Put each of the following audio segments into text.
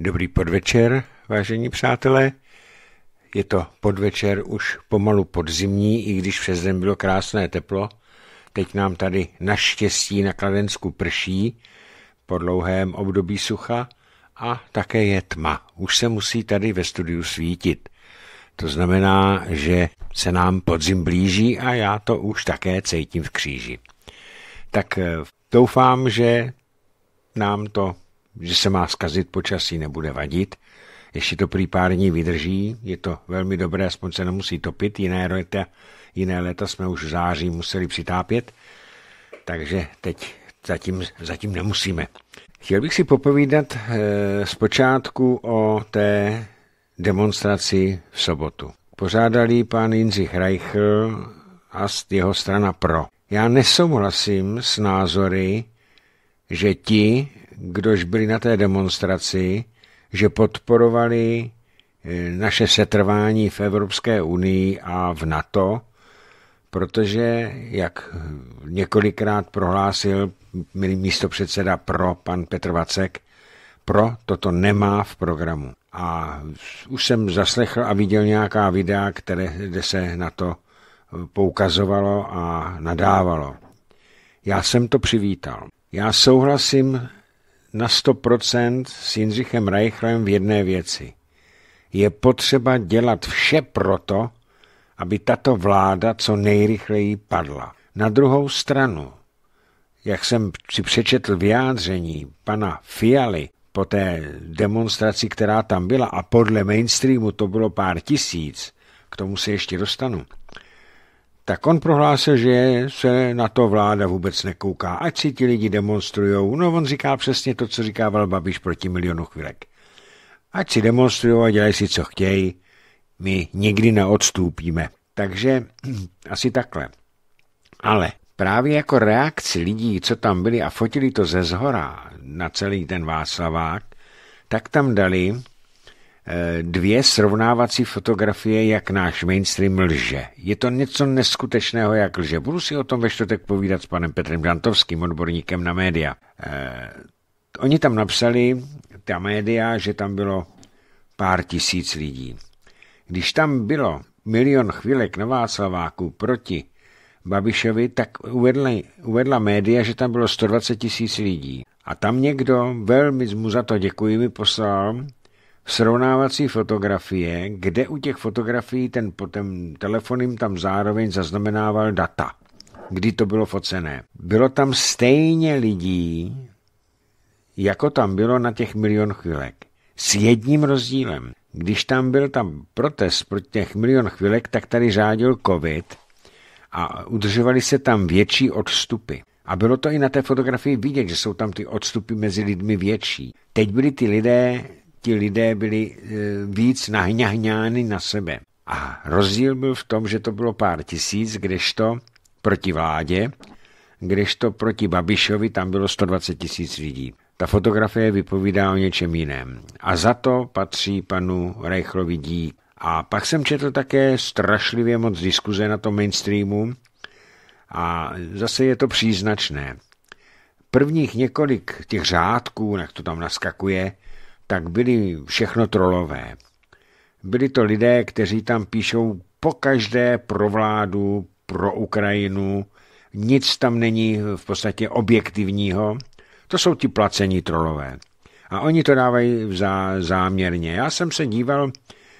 Dobrý podvečer, vážení přátelé. Je to podvečer už pomalu podzimní, i když přes den bylo krásné teplo. Teď nám tady naštěstí na Kladensku prší po dlouhém období sucha a také je tma. Už se musí tady ve studiu svítit. To znamená, že se nám podzim blíží a já to už také cítím v kříži. Tak eh, doufám, že nám to že se má zkazit počasí, nebude vadit. Ještě to prý pár dní vydrží, je to velmi dobré, aspoň se nemusí topit, jiné léta, jiné léta jsme už v září museli přitápět, takže teď zatím, zatím nemusíme. Chtěl bych si popovídat e, eh, zpočátku o té demonstraci v sobotu. Pořádali pan Jindřich Reichl a jeho strana pro. Já nesouhlasím s názory, že ti, kdož byli na té demonstraci, že podporovali eh, naše setrvání v Evropské unii a v NATO, protože, jak několikrát prohlásil místo předseda pro pan Petr Vacek, pro toto nemá v programu. A už jsem zaslechl a viděl nějaká videa, které, kde se na to eh, poukazovalo a nadávalo. Já jsem to přivítal. Já souhlasím na 100% s Jindřichem Reichlem v jedné věci. Je potřeba dělat vše proto, aby tato vláda co nejrychleji padla. Na druhou stranu, jak jsem si přečetl vyjádření pana Fialy po té demonstraci, která tam byla, a podle mainstreamu to bylo pár tisíc, k tomu se ještě dostanu, tak on prohlásil, že se na to vláda vůbec nekouká, ať si ti lidi demonstrují. No on říká přesně to, co říkával Babiš proti milionu chvilek. Ať si demonstrují a dělají si, co chtějí, my nikdy neodstoupíme. Takže asi takhle. Ale právě jako reakci lidí, co tam byli a fotili to ze zhora na celý ten Václavák, tak tam dali Eh, dvě srovnávací fotografie, jak náš mainstream lže. Je to něco neskutečného, jak lže. Budu si o tom ve čtvrtek povídat s panem Petrem Žantovským, odborníkem na média. Eh, oni tam napsali, ta média, že tam bylo pár tisíc lidí. Když tam bylo milion chvílek na Václaváku proti Babišovi, tak uvedla, uvedla média, že tam bylo 120 tisíc lidí. A tam někdo, velmi mu za to děkuji, mi poslal srovnávací fotografie, kde u těch fotografií ten potom telefonem tam zároveň zaznamenával data, kdy to bylo focené. Bylo tam stejně lidí, jako tam bylo na těch milion chvilek. S jedním rozdílem. Když tam byl tam protest pro těch milion chvilek, tak tady řádil covid a udržovali se tam větší odstupy. A bylo to i na té fotografii vidět, že jsou tam ty odstupy mezi lidmi větší. Teď byli ty lidé ti lidé byli e, víc nahňahňány na sebe. A rozdíl byl v tom, že to bylo pár tisíc, kdežto proti vládě, kdežto proti Babišovi tam bylo 120 tisíc lidí. Ta fotografie vypovídá o něčem jiném. A za to patří panu Reichlovi dík. A pak jsem četl také strašlivě moc diskuze na tom mainstreamu a zase je to příznačné. Prvních několik těch řádků, jak to tam naskakuje, tak byli všechno trolové. Byli to lidé, kteří tam píšou po každé pro vládu, pro Ukrajinu, nic tam není v podstatě objektivního. To jsou ti placení trolové. A oni to dávají zá, záměrně. Já jsem se díval,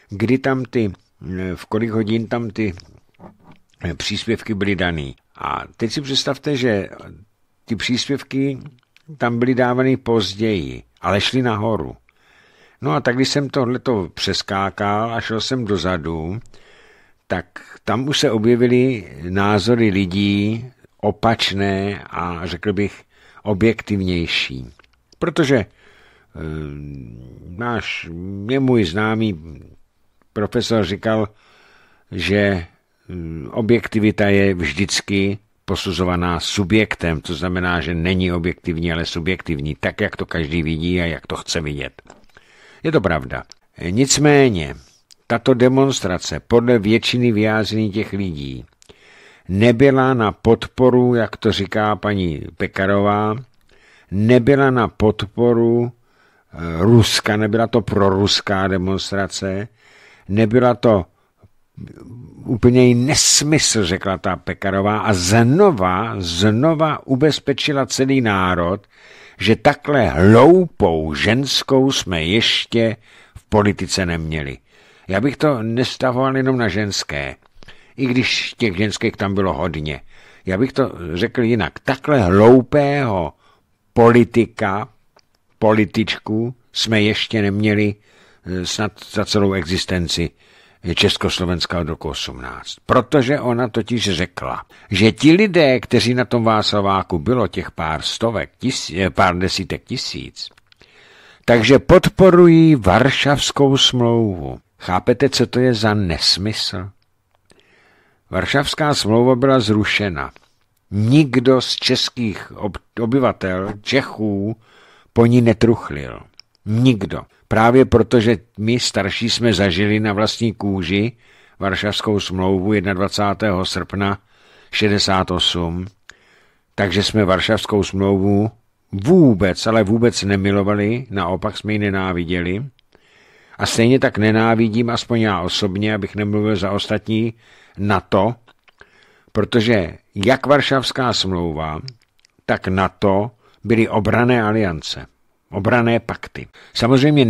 kdy tam ty, v kolik hodin tam ty příspěvky byly daný. A teď si představte, že ty příspěvky tam byly dávány později, ale šly nahoru. No a tak když jsem tohleto přeskákal a šel jsem dozadu, tak tam už se objevily názory lidí opačné a řekl bych objektivnější. Protože eh, náš, mě můj známý profesor říkal, že eh, objektivita je vždycky posuzovaná subjektem, to znamená, že není objektivní, ale subjektivní, tak jak to každý vidí a jak to chce vidět. Je to pravda. Nicméně, tato demonstrace podle většiny vyjádření těch lidí nebyla na podporu, jak to říká paní Pekarová, nebyla na podporu eh, Ruska, nebyla to proruská demonstrace, nebyla to úplně nesmysl, řekla ta Pekarová a znova, znova ubezpečila celý národ, že takhle hloupou ženskou jsme ještě v politice neměli. Já bych to nestavoval jenom na ženské, i když těch ženských tam bylo hodně. Já bych to řekl jinak. Takhle hloupého politika, političku jsme ještě neměli eh, snad za celou existenci Československá do 18. Protože ona totiž řekla, že ti lidé, kteří na tom Václaváku bylo těch pár stovek, tisíc, eh, pár desítek tisíc, takže podporují Varšavskou smlouvu. Chápete, co to je za nesmysl? Varšavská smlouva byla zrušena. Nikdo z českých obyvatel, Čechů, po ní netruchlil. Nikdo. Právě protože my starší jsme zažili na vlastní kůži Varšavskou smlouvu 21. srpna 68, takže jsme Varšavskou smlouvu vůbec, ale vůbec nemilovali, naopak jsme ji nenáviděli. A stejně tak nenávidím, aspoň já osobně, abych nemluvil za ostatní, na to, protože jak Varšavská smlouva, tak NATO byly obrané aliance obrané pakty. Samozřejmě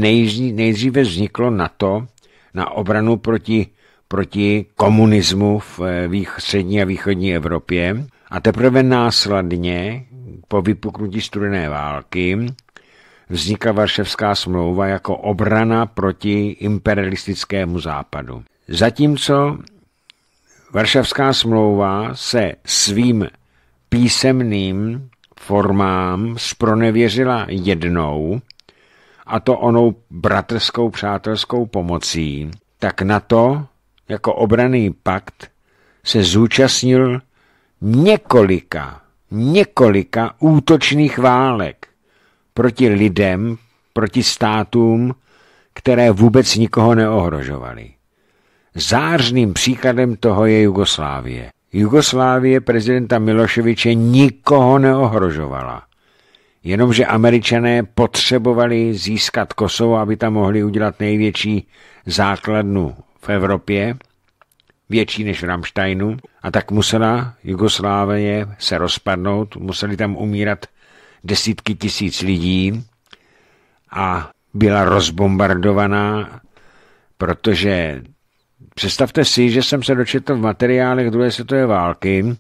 nejdříve vzniklo NATO na obranu proti, proti komunismu v eh, střední a východní Evropě a teprve následně po vypuknutí studené války vznikla Varševská smlouva jako obrana proti imperialistickému západu. Zatímco Varšavská smlouva se svým písemným formám spronevěřila jednou, a to onou bratrskou přátelskou pomocí, tak na to jako obraný pakt se zúčastnil několika, několika útočných válek proti lidem, proti státům, které vůbec nikoho neohrožovaly. Zářným příkladem toho je Jugoslávie. Jugoslávie prezidenta Miloševiče nikoho neohrožovala. Jenomže američané potřebovali získat Kosovo, aby tam mohli udělat největší základnu v Evropě, větší než v Ramsteinu, a tak musela Jugoslávie se rozpadnout, museli tam umírat desítky tisíc lidí a byla rozbombardovaná, protože Představte si, že jsem se dočetl v materiálech druhé světové války,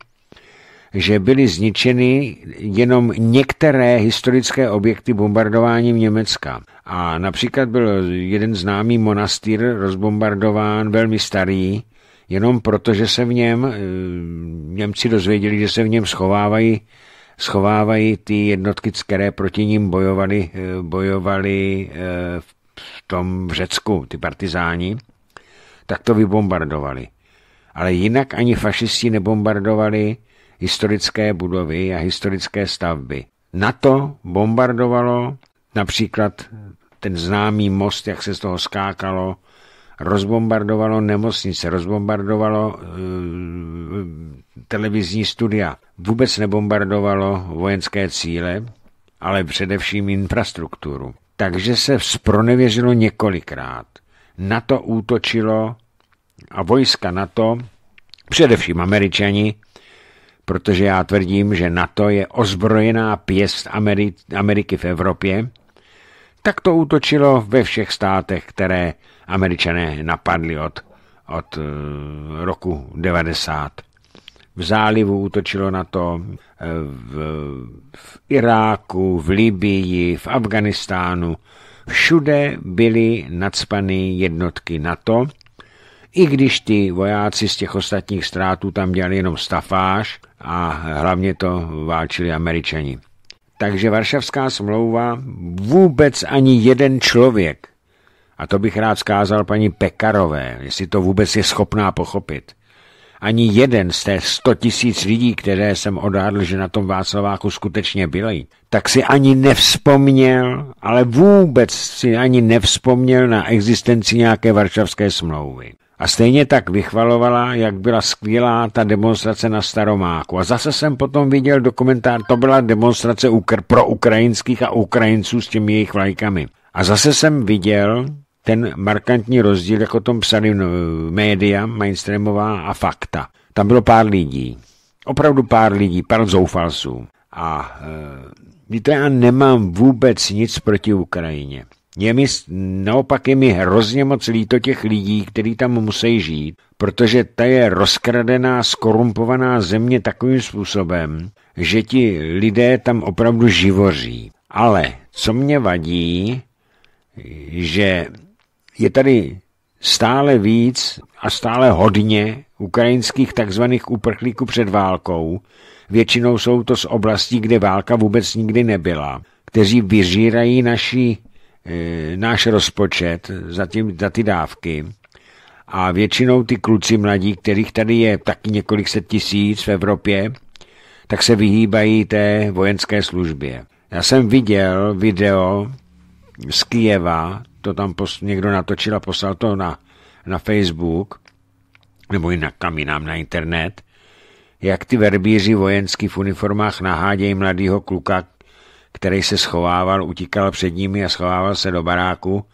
že byly zničeny jenom některé historické objekty bombardováním Německa. A například byl jeden známý monastýr rozbombardován, velmi starý, jenom proto, že se v něm, eh, Němci dozvěděli, že se v něm schovávají, schovávají ty jednotky, které proti ním bojovali, eh, bojovali eh, v tom v Řecku, ty partizáni tak to vybombardovali. Ale jinak ani fašisti nebombardovali historické budovy a historické stavby. Na to bombardovalo například ten známý most, jak se z toho skákalo, rozbombardovalo nemocnice, rozbombardovalo uh, televizní studia. Vůbec nebombardovalo vojenské cíle, ale především infrastrukturu. Takže se spronevěřilo několikrát. NATO útočilo a vojska NATO, především američani, protože já tvrdím, že NATO je ozbrojená pěst Ameri- Ameriky v Evropě, tak to útočilo ve všech státech, které američané napadli od, od eh, roku 90. V zálivu útočilo na to eh, v, v Iráku, v Libii, v Afganistánu, Všude byly nadspany jednotky NATO, i když ty vojáci z těch ostatních ztrátů tam dělali jenom stafáž a hlavně to válčili američani. Takže Varšavská smlouva vůbec ani jeden člověk, a to bych rád zkázal paní Pekarové, jestli to vůbec je schopná pochopit, ani jeden z těch 100 tisíc lidí, které jsem odhadl, že na tom Václaváku skutečně byli, tak si ani nevzpomněl, ale vůbec si ani nevzpomněl na existenci nějaké varšavské smlouvy. A stejně tak vychvalovala, jak byla skvělá ta demonstrace na Staromáku. A zase jsem potom viděl dokumentár, to byla demonstrace pro ukrajinských a Ukrajinců s těmi jejich vlajkami. A zase jsem viděl, ten markantní rozdíl, jak o tom psali no, média, mainstreamová a fakta. Tam bylo pár lidí, opravdu pár lidí, pár zoufalců. A e, víte, já nemám vůbec nic proti Ukrajině. Je mi, naopak je mi hrozně moc líto těch lidí, kteří tam musí žít, protože ta je rozkradená, skorumpovaná země takovým způsobem, že ti lidé tam opravdu živoří. Ale co mě vadí, že je tady stále víc a stále hodně ukrajinských takzvaných uprchlíků před válkou. Většinou jsou to z oblastí, kde válka vůbec nikdy nebyla, kteří vyžírají naši, e, náš rozpočet za, tím, za ty dávky. A většinou ty kluci mladí, kterých tady je taky několik set tisíc v Evropě, tak se vyhýbají té vojenské službě. Já jsem viděl video z Kijeva, to tam pos, někdo natočil a poslal to na, na Facebook, nebo jinak na jinam na internet, jak ty verbíři vojenský v uniformách nahádějí mladýho kluka, který se schovával, utíkal před nimi a schovával se do baráku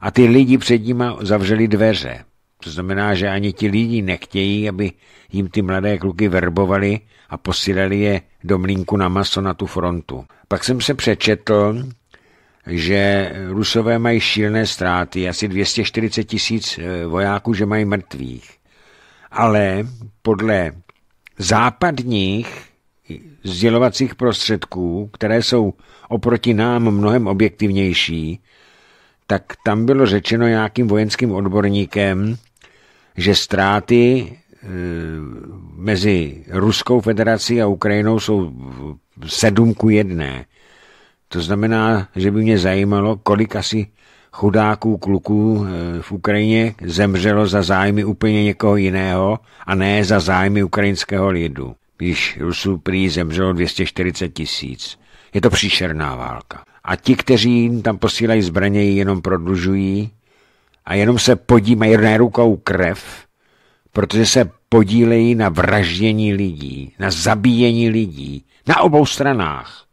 a ty lidi před nimi zavřeli dveře. To znamená, že ani ti lidi nechtějí, aby jim ty mladé kluky verbovali a posílali je do mlínku na maso na tu frontu. Pak jsem se přečetl, že Rusové mají šílené ztráty, asi 240 tisíc eh, vojáků, že mají mrtvých. Ale podle západních sdělovacích prostředků, které jsou oproti nám mnohem objektivnější, tak tam bylo řečeno nějakým vojenským odborníkem, že ztráty eh, mezi Ruskou federací a Ukrajinou jsou sedm ku jedné. To znamená, že by mě zajímalo, kolik asi chudáků kluků eh, v Ukrajině zemřelo za zájmy úplně někoho jiného a ne za zájmy ukrajinského lidu. Když Rusů prý zemřelo 240 tisíc. Je to příšerná válka. A ti, kteří jim tam posílají zbraně, ji jenom prodlužují a jenom se podímají na rukou krev, protože se podílejí na vraždění lidí, na zabíjení lidí, na obou stranách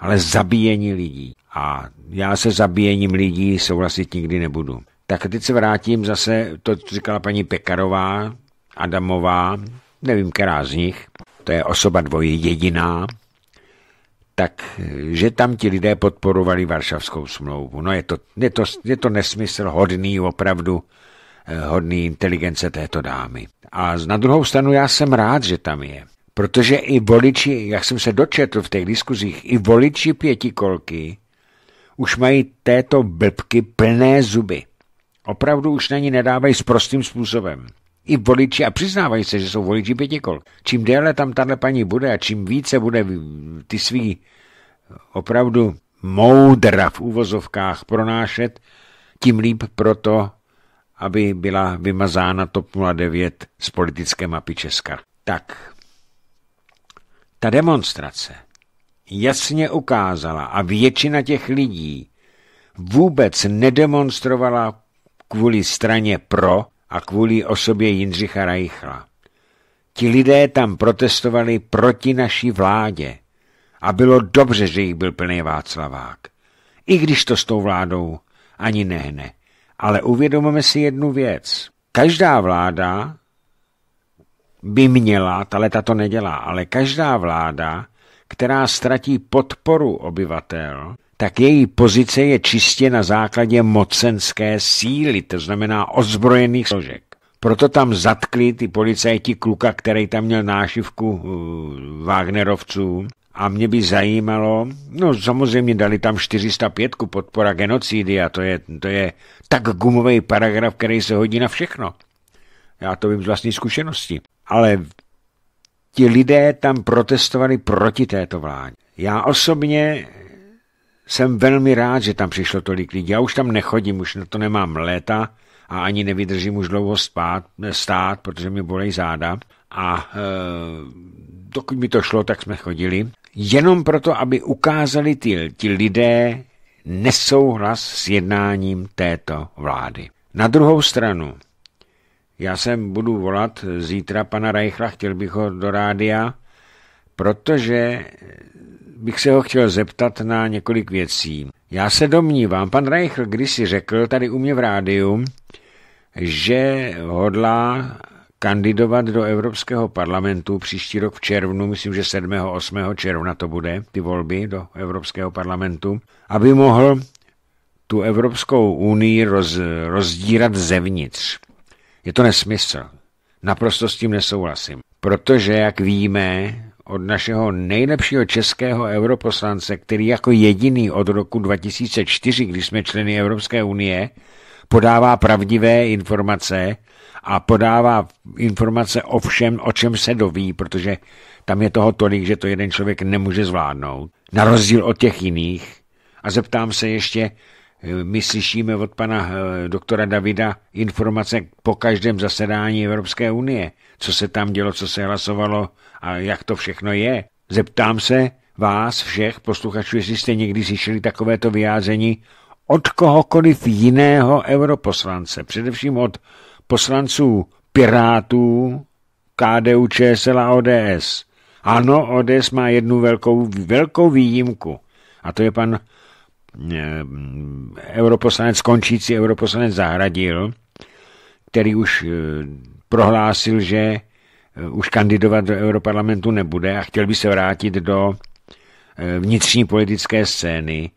ale zabíjení lidí. A já se zabíjením lidí souhlasit nikdy nebudu. Tak teď se vrátím zase, to říkala paní Pekarová, Adamová, nevím, která z nich, to je osoba dvoje jediná, tak že tam ti lidé podporovali Varšavskou smlouvu. No je to, je to, je to nesmysl hodný opravdu, eh, hodný inteligence této dámy. A na druhou stranu já jsem rád, že tam je. Protože i voliči, jak jsem se dočetl v těch diskuzích, i voliči pětikolky už mají této blbky plné zuby. Opravdu už na ní nedávají s prostým způsobem. I voliči, a přiznávají se, že jsou voliči pětikol. Čím déle tam tahle paní bude a čím více bude ty svý opravdu moudra v úvozovkách pronášet, tím líp proto, aby byla vymazána TOP 09 z politické mapy Česka. Tak, ta demonstrace jasně ukázala a většina těch lidí vůbec nedemonstrovala kvůli straně pro a kvůli osobě Jindřicha Rajchla. Ti lidé tam protestovali proti naší vládě a bylo dobře, že jich byl plný Václavák. I když to s tou vládou ani nehne. Ale uvědomíme si jednu věc. Každá vláda by měla, ale ta to nedělá, ale každá vláda, která ztratí podporu obyvatel, tak její pozice je čistě na základě mocenské síly, to znamená ozbrojených složek. Proto tam zatkli ty policajti kluka, který tam měl nášivku eh, Wagnerovců. A mě by zajímalo, no samozřejmě dali tam 405 podpora genocidy a to je, to je tak gumový paragraf, který se hodí na všechno. Já to vím z vlastní zkušenosti ale ti lidé tam protestovali proti této vládě. Já osobně jsem velmi rád, že tam přišlo tolik lidí. Já už tam nechodím, už na to nemám léta a ani nevydržím už dlouho spát, stát, protože mi bolej záda. A e, dokud mi to šlo, tak jsme chodili. Jenom proto, aby ukázali ti, ti lidé nesouhlas s jednáním této vlády. Na druhou stranu, já sem budu volat zítra pana Reichla, chtěl bych ho do rádia, protože bych se ho chtěl zeptat na několik věcí. Já se domnívám, pan Reichl si řekl tady u mě v rádiu, že hodlá kandidovat do Evropského parlamentu příští rok v červnu, myslím, že 7. 8. června to bude, ty volby do Evropského parlamentu, aby mohl tu Evropskou unii roz, rozdírat zevnitř. Je to nesmysl. Naprosto s tím nesouhlasím. Protože, jak víme, od našeho nejlepšího českého europoslance, který jako jediný od roku 2004, když jsme členy Evropské unie, podává pravdivé informace a podává informace o všem, o čem se doví, protože tam je toho tolik, že to jeden člověk nemůže zvládnout, na rozdíl od těch jiných. A zeptám se ještě, my slyšíme od pana eh, doktora Davida informace po každém zasedání Evropské unie, co se tam dělo, co se hlasovalo a jak to všechno je. Zeptám se vás všech posluchačů, jestli jste někdy slyšeli takovéto vyjádření od kohokoliv jiného europoslance, především od poslanců Pirátů, KDU, ČSL a ODS. Ano, ODS má jednu velkou, velkou výjimku a to je pan Mm, europoslanec, končící europoslanec Zahradil, který už eh, prohlásil, že eh, už kandidovat do europarlamentu nebude a chtěl by se vrátit do eh, vnitřní politické scény,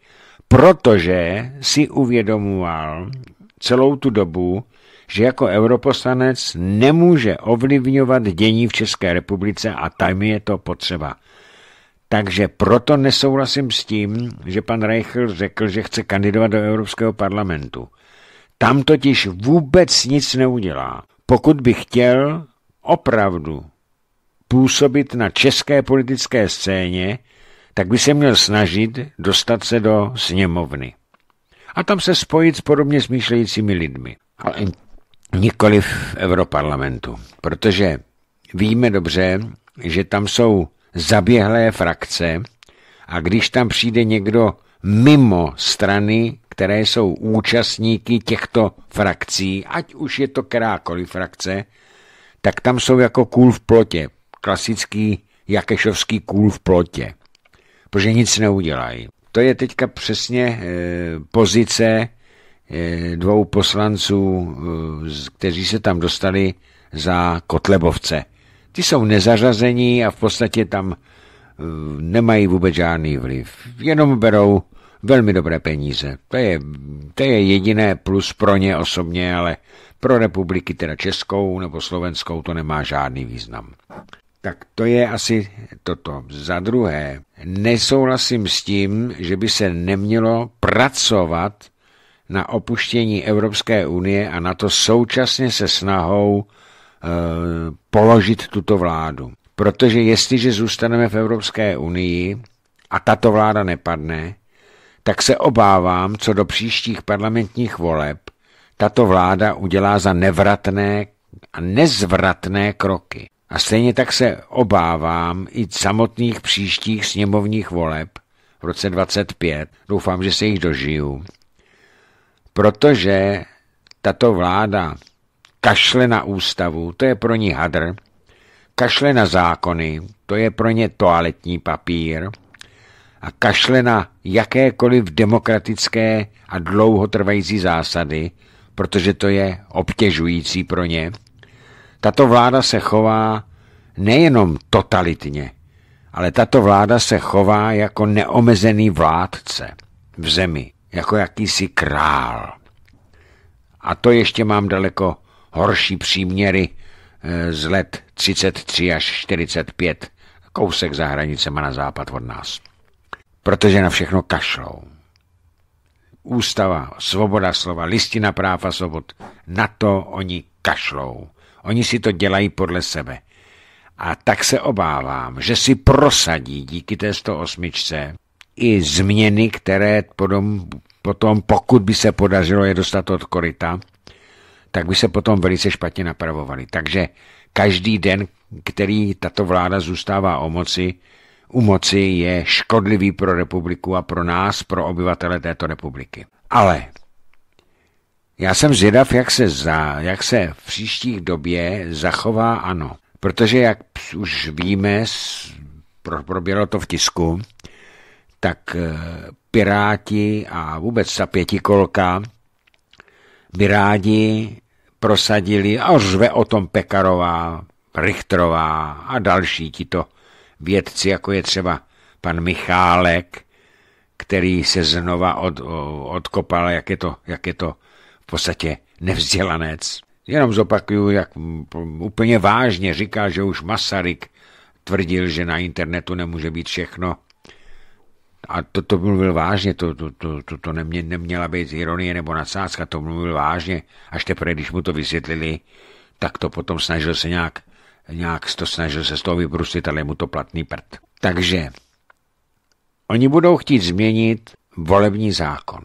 protože si uvědomoval celou tu dobu, že jako europoslanec nemůže ovlivňovat dění v České republice a tam je to potřeba. Takže proto nesouhlasím s tím, že pan Reichl řekl, že chce kandidovat do Evropského parlamentu. Tam totiž vůbec nic neudělá. Pokud by chtěl opravdu působit na české politické scéně, tak by se měl snažit dostat se do sněmovny. A tam se spojit s podobně smýšlejícími lidmi. Ale nikoli v Europarlamentu. Protože víme dobře, že tam jsou zaběhlé frakce a když tam přijde někdo mimo strany, které jsou účastníky těchto frakcí, ať už je to kterákoliv frakce, tak tam jsou jako kůl v plotě, klasický jakešovský kůl v plotě, protože nic neudělají. To je teďka přesně e, pozice e, dvou poslanců, e, kteří se tam dostali za Kotlebovce. Ty jsou nezařazení a v podstatě tam eh, nemají vůbec žádný vliv. Jenom berou velmi dobré peníze. To je, to je jediné plus pro ně osobně, ale pro republiky, teda českou nebo slovenskou, to nemá žádný význam. Tak to je asi toto. Za druhé, nesouhlasím s tím, že by se nemělo pracovat na opuštění Evropské unie a na to současně se snahou Eh, položit tuto vládu. Protože jestliže zůstaneme v Evropské unii a tato vláda nepadne, tak se obávám, co do příštích parlamentních voleb tato vláda udělá za nevratné a nezvratné kroky. A stejně tak se obávám i samotných příštích sněmovních voleb v roce 25. Doufám, že se jich dožiju. Protože tato vláda kašle na ústavu, to je pro ní hadr, kašle na zákony, to je pro ně toaletní papír a kašle na jakékoliv demokratické a dlouhotrvající zásady, protože to je obtěžující pro ně. Tato vláda se chová nejenom totalitně, ale tato vláda se chová jako neomezený vládce v zemi, jako jakýsi král. A to ještě mám daleko horší příměry eh, z let 33 až 45, kousek za hranicema na západ od nás. Protože na všechno kašlou. Ústava, svoboda slova, listina práv a svobod, na to oni kašlou. Oni si to dělají podle sebe. A tak se obávám, že si prosadí díky té 108 i změny, které potom, potom, pokud by se podařilo je dostat od korita, tak by se potom velice špatně napravovali. Takže každý den, který tato vláda zůstává o moci, u moci je škodlivý pro republiku a pro nás, pro obyvatele této republiky. Ale já jsem zvědav, jak se, za, jak se v příštích době zachová ano. Protože jak už víme, proběhlo to v tisku, tak eh, Piráti a vůbec ta pětikolka by rádi prosadili a řve o tom Pekarová, Richtrová a další tito vědci, jako je třeba pan Michálek, který se znova od, odkopal, jak je, to, jak je to v podstatě nevzdělanec. Jenom zopakuju, jak úplně vážně říkal, že už Masaryk tvrdil, že na internetu nemůže být všechno a to, to mluvil vážně, to, to, to, to, to nemě, neměla být ironie nebo nadsázka, to mluvil vážně. Až teprve, když mu to vysvětlili, tak to potom snažil se nějak, nějak to snažil se z toho vybrusit, ale mu to platný prd. Takže oni budou chtít změnit volební zákon.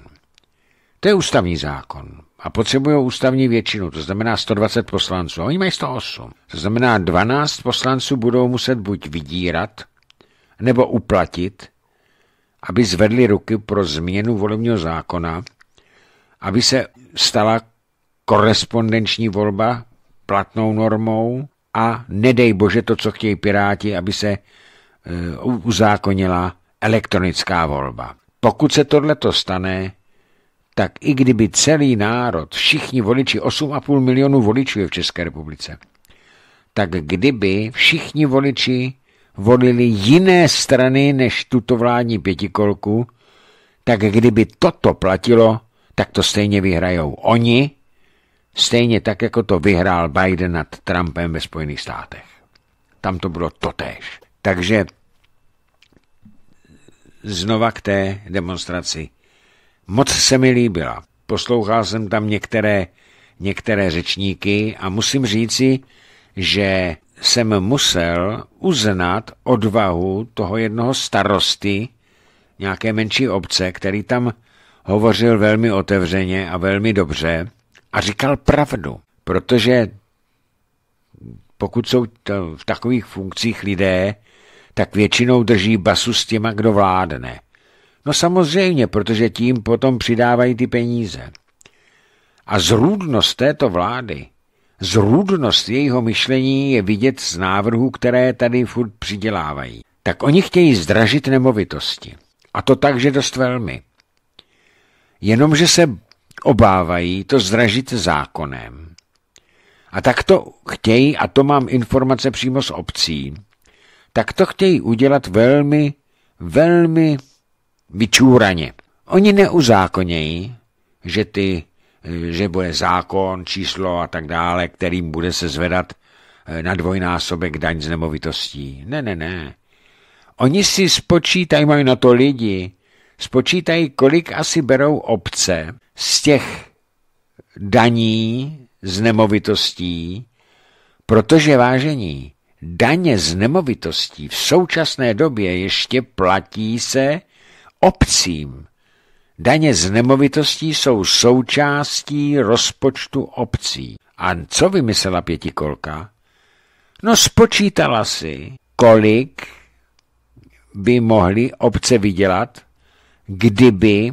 To je ústavní zákon. A potřebují ústavní většinu, to znamená 120 poslanců. A oni mají 108. To znamená, 12 poslanců budou muset buď vydírat, nebo uplatit, aby zvedli ruky pro změnu volebního zákona, aby se stala korespondenční volba platnou normou a nedej bože to, co chtějí piráti, aby se eh, uzákonila elektronická volba. Pokud se tohleto stane, tak i kdyby celý národ, všichni voliči, 8,5 milionů voličů je v České republice, tak kdyby všichni voliči volili jiné strany než tuto vládní pětikolku, tak kdyby toto platilo, tak to stejně vyhrajou oni, stejně tak, jako to vyhrál Biden nad Trumpem ve Spojených státech. Tam to bylo totéž. Takže znova k té demonstraci. Moc se mi líbila. Poslouchal jsem tam některé, některé řečníky a musím říci, že jsem musel uznat odvahu toho jednoho starosty nějaké menší obce, který tam hovořil velmi otevřeně a velmi dobře a říkal pravdu, protože pokud jsou v takových funkcích lidé, tak většinou drží basu s těma, kdo vládne. No samozřejmě, protože tím potom přidávají ty peníze. A zrůdnost této vlády Zrůdnost jejího myšlení je vidět z návrhů, které tady furt přidělávají. Tak oni chtějí zdražit nemovitosti. A to tak, že dost velmi. Jenomže se obávají to zdražit zákonem. A tak to chtějí, a to mám informace přímo z obcí, tak to chtějí udělat velmi, velmi vyčúraně. Oni neuzákonějí, že ty že bude zákon, číslo a tak dále, kterým bude se zvedat eh, na dvojnásobek daň z nemovitostí. Ne, ne, ne. Oni si spočítají, mají na to lidi, spočítají, kolik asi berou obce z těch daní z nemovitostí, protože vážení, daně z nemovitostí v současné době ještě platí se obcím. Daně z nemovitostí jsou součástí rozpočtu obcí. A co vymyslela pětikolka? No spočítala si, kolik by mohly obce vydělat, kdyby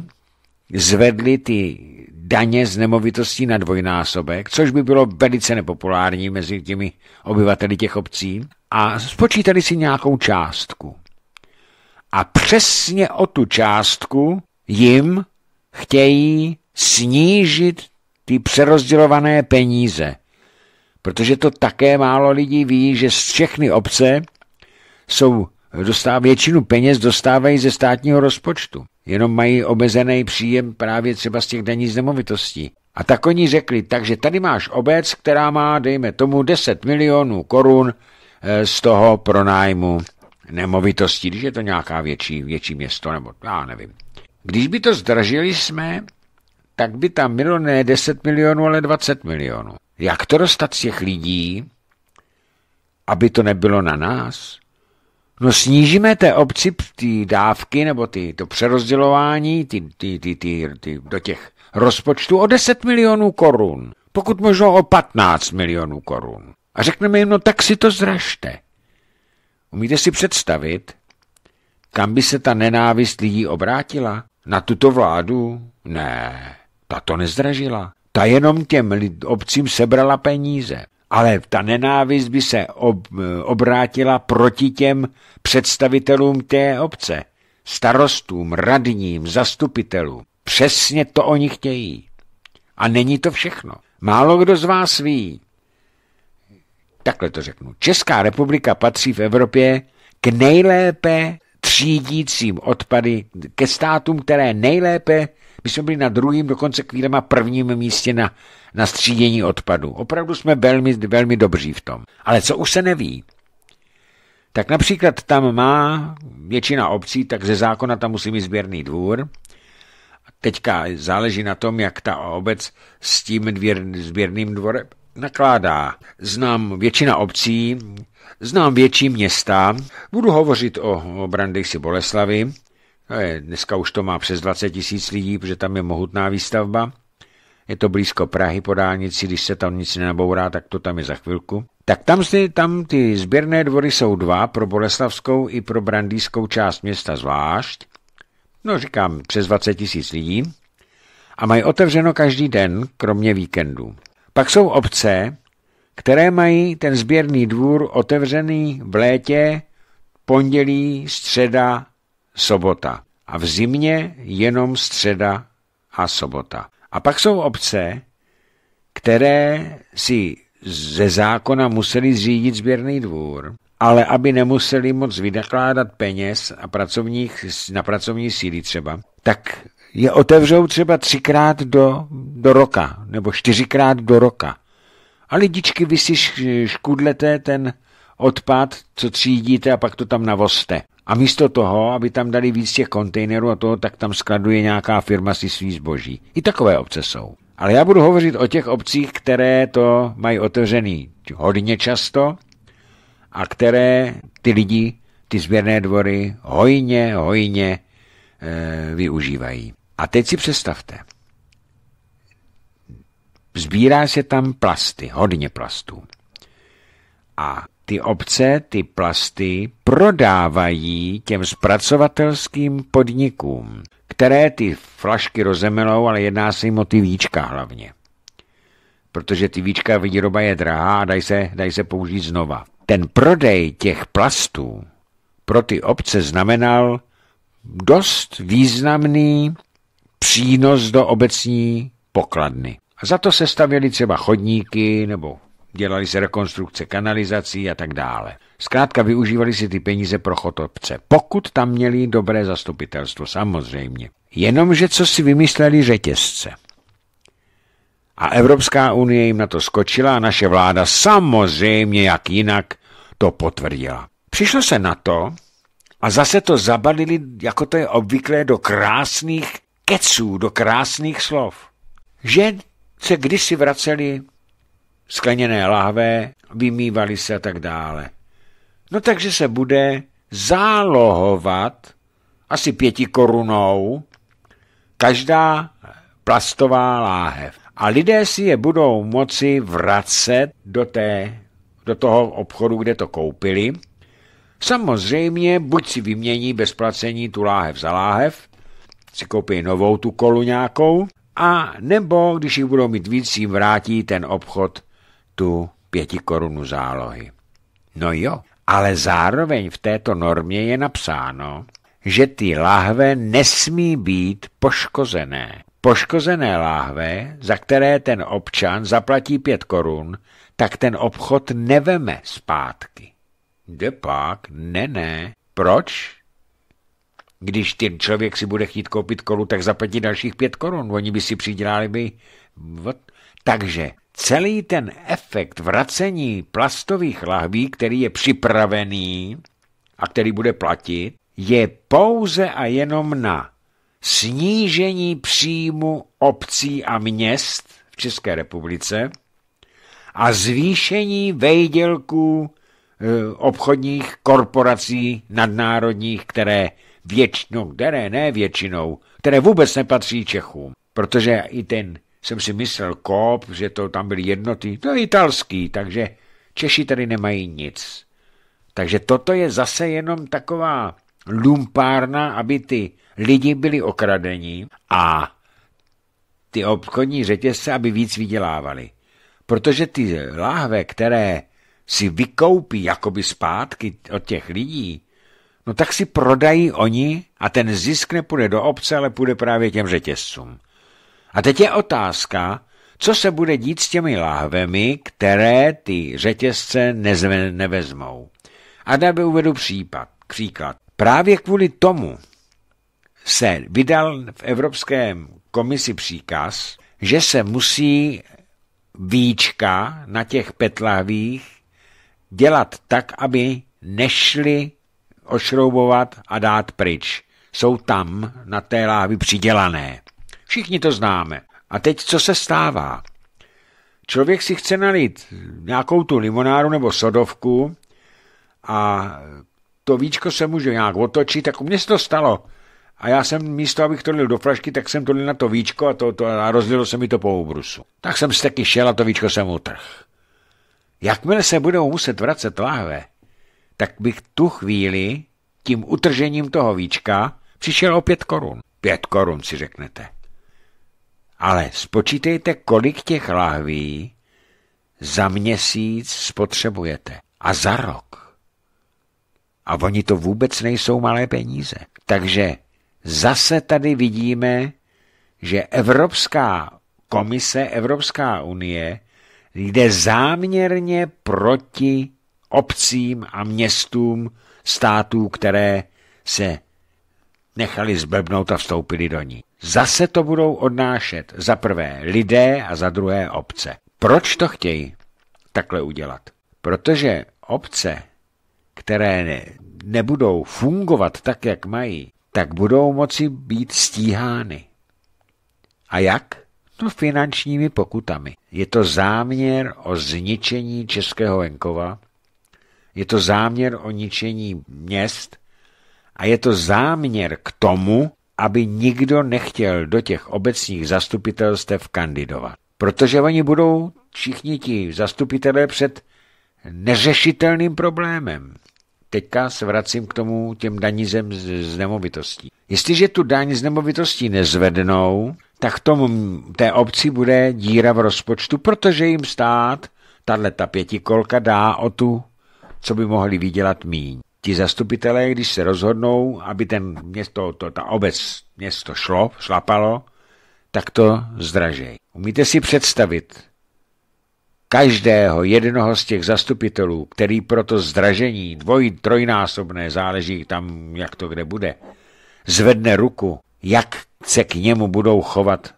zvedli ty daně z nemovitostí na dvojnásobek, což by bylo velice nepopulární mezi těmi obyvateli těch obcí, a spočítali si nějakou částku. A přesně o tu částku jim chtějí snížit ty přerozdělované peníze. Protože to také málo lidí ví, že z všechny obce jsou, dostá, většinu peněz dostávají ze státního rozpočtu. Jenom mají omezený příjem právě třeba z těch daní z nemovitostí. A tak oni řekli, takže tady máš obec, která má, dejme tomu, 10 milionů korun eh, z toho pronájmu nemovitostí, když je to nějaká větší, větší město, nebo já nevím. Když by to zdražili jsme, tak by tam bylo ne 10 milionů, ale 20 milionů. Jak to dostat z těch lidí, aby to nebylo na nás? No snížíme té obci ty dávky nebo ty, to přerozdělování ty, ty, ty, ty, ty, do těch rozpočtů o 10 milionů korun, pokud možno o 15 milionů korun. A řekneme jim, no tak si to zražte. Umíte si představit, kam by se ta nenávist lidí obrátila? Na tuto vládu? Ne, ta to nezdražila. Ta jenom těm lid, obcím sebrala peníze. Ale ta nenávist by se ob, obrátila proti těm představitelům té obce. Starostům, radním, zastupitelům. Přesně to oni chtějí. A není to všechno. Málo kdo z vás ví. Takhle to řeknu. Česká republika patří v Evropě k nejlépe třídícím odpady ke státům, které nejlépe, my jsme byli na druhém, dokonce chvílema prvním místě na, na střídění odpadu. Opravdu jsme velmi, velmi dobří v tom. Ale co už se neví, tak například tam má většina obcí, tak ze zákona tam musí mít sběrný dvůr. Teďka záleží na tom, jak ta obec s tím sběrným dvorem nakládá. Znám většina obcí, Znám větší města, budu hovořit o, o Brandejsi Boleslavi, dneska už to má přes 20 tisíc lidí, protože tam je mohutná výstavba. Je to blízko Prahy po dálnici, když se tam nic nenabourá, tak to tam je za chvilku. Tak tam, si, tam ty sběrné dvory jsou dva, pro Boleslavskou i pro Brandýskou část města zvlášť. No říkám, přes 20 tisíc lidí. A mají otevřeno každý den, kromě víkendů. Pak jsou obce, které mají ten sběrný dvůr otevřený v létě, pondělí, středa, sobota a v zimě jenom středa a sobota. A pak jsou obce, které si ze zákona museli zřídit sběrný dvůr, ale aby nemuseli moc vynakládat peněz a pracovních, na pracovní síly třeba, tak je otevřou třeba třikrát do, do roka nebo čtyřikrát do roka. A lidičky vy si eh, škudlete ten odpad, co třídíte a pak to tam navoste. A místo toho, aby tam dali víc těch kontejnerů a toho, tak tam skladuje nějaká firma si svý zboží. I takové obce jsou. Ale já budu hovořit o těch obcích, které to mají otevřený hodně často a které ty lidi, ty sběrné dvory hojně, hojně e, využívají. A teď si představte, Zbírá se tam plasty, hodně plastů. A ty obce ty plasty prodávají těm zpracovatelským podnikům, které ty flašky rozemelou, ale jedná se jim o ty víčka hlavně. Protože ty víčka výroba je drahá a dají se, daj se použít znova. Ten prodej těch plastů pro ty obce znamenal dost významný přínos do obecní pokladny. A za to se stavěly třeba chodníky nebo dělali se rekonstrukce kanalizací a tak dále. Zkrátka využívali si ty peníze pro obce, pokud tam měli dobré zastupitelstvo, samozřejmě. Jenomže co si vymysleli řetězce. A Evropská unie jim na to skočila a naše vláda samozřejmě, jak jinak, to potvrdila. Přišlo se na to a zase to zabalili, jako to je obvyklé, do krásných keců, do krásných slov. Že se kdysi vraceli skleněné lahve, vymývali se a tak dále. No takže se bude zálohovat asi pěti korunou každá plastová láhev. A lidé si je budou moci vracet do, té, do toho obchodu, kde to koupili. Samozřejmě buď si vymění bez placení tu láhev za láhev, si koupí novou tu kolu nějakou, a nebo, když ji budou mít víc, jim vrátí ten obchod tu pěti korunu zálohy. No jo, ale zároveň v této normě je napsáno, že ty láhve nesmí být poškozené. Poškozené láhve, za které ten občan zaplatí pět korun, tak ten obchod neveme zpátky. Kde pak? Ne, ne. Proč? Když ten člověk si bude chtít koupit kolu, tak zaplatí dalších pět korun. Oni by si přidělali by... What? Takže celý ten efekt vracení plastových lahví, který je připravený a který bude platit, je pouze a jenom na snížení příjmu obcí a měst v České republice a zvýšení vejdělků eh, obchodních korporací nadnárodních, které většinou, které ne většinou, které vůbec nepatří Čechům, protože i ten, jsem si myslel, kop, že to tam byly jednoty, to je italský, takže Češi tady nemají nic. Takže toto je zase jenom taková lumpárna, aby ty lidi byli okradení a ty obchodní řetězce, aby víc vydělávali. Protože ty láhve, které si vykoupí jakoby zpátky od těch lidí, No tak si prodají oni a ten zisk nepůjde do obce, ale půjde právě těm řetězcům. A teď je otázka, co se bude dít s těmi láhvemi, které ty řetězce nezve, nevezmou. A dáby uvedu případ, příklad. Právě kvůli tomu se vydal v Evropském komisi příkaz, že se musí výčka na těch petlavých dělat tak, aby nešly ošroubovat a dát pryč. Jsou tam na té láhvi přidělané. Všichni to známe. A teď co se stává? Člověk si chce nalít nějakou tu limonáru nebo sodovku a to víčko se může nějak otočit, tak u mě se to stalo. A já jsem místo, abych to lil do flašky, tak jsem to lil na to víčko a, to, to, a rozlilo se mi to po obrusu. Tak jsem se taky šel a to víčko jsem utrhl. Jakmile se budou muset vracet láhve, tak bych tu chvíli tím utržením toho víčka přišel o pět korun. Pět korun si řeknete. Ale spočítejte, kolik těch lahví za měsíc spotřebujete a za rok. A oni to vůbec nejsou malé peníze. Takže zase tady vidíme, že Evropská komise, Evropská unie jde záměrně proti obcím a městům států, které se nechali zblbnout a vstoupili do ní. Zase to budou odnášet za prvé lidé a za druhé obce. Proč to chtějí takhle udělat? Protože obce, které ne, nebudou fungovat tak, jak mají, tak budou moci být stíhány. A jak? No finančními pokutami. Je to záměr o zničení českého venkova je to záměr o ničení měst a je to záměr k tomu, aby nikdo nechtěl do těch obecních zastupitelstev kandidovat. Protože oni budou všichni ti zastupitelé před neřešitelným problémem. Teďka se vracím k tomu těm danízem z nemovitostí. Jestliže tu daň z nemovitostí nezvednou, tak tomu té obci bude díra v rozpočtu, protože jim stát tahle ta pětikolka dá o tu co by mohli vydělat míň. Ti zastupitelé, když se rozhodnou, aby ten město, to, ta obec město šlo, šlapalo, tak to zdražej. Umíte si představit každého jednoho z těch zastupitelů, který pro to zdražení dvoj, trojnásobné, záleží tam, jak to kde bude, zvedne ruku, jak se k němu budou chovat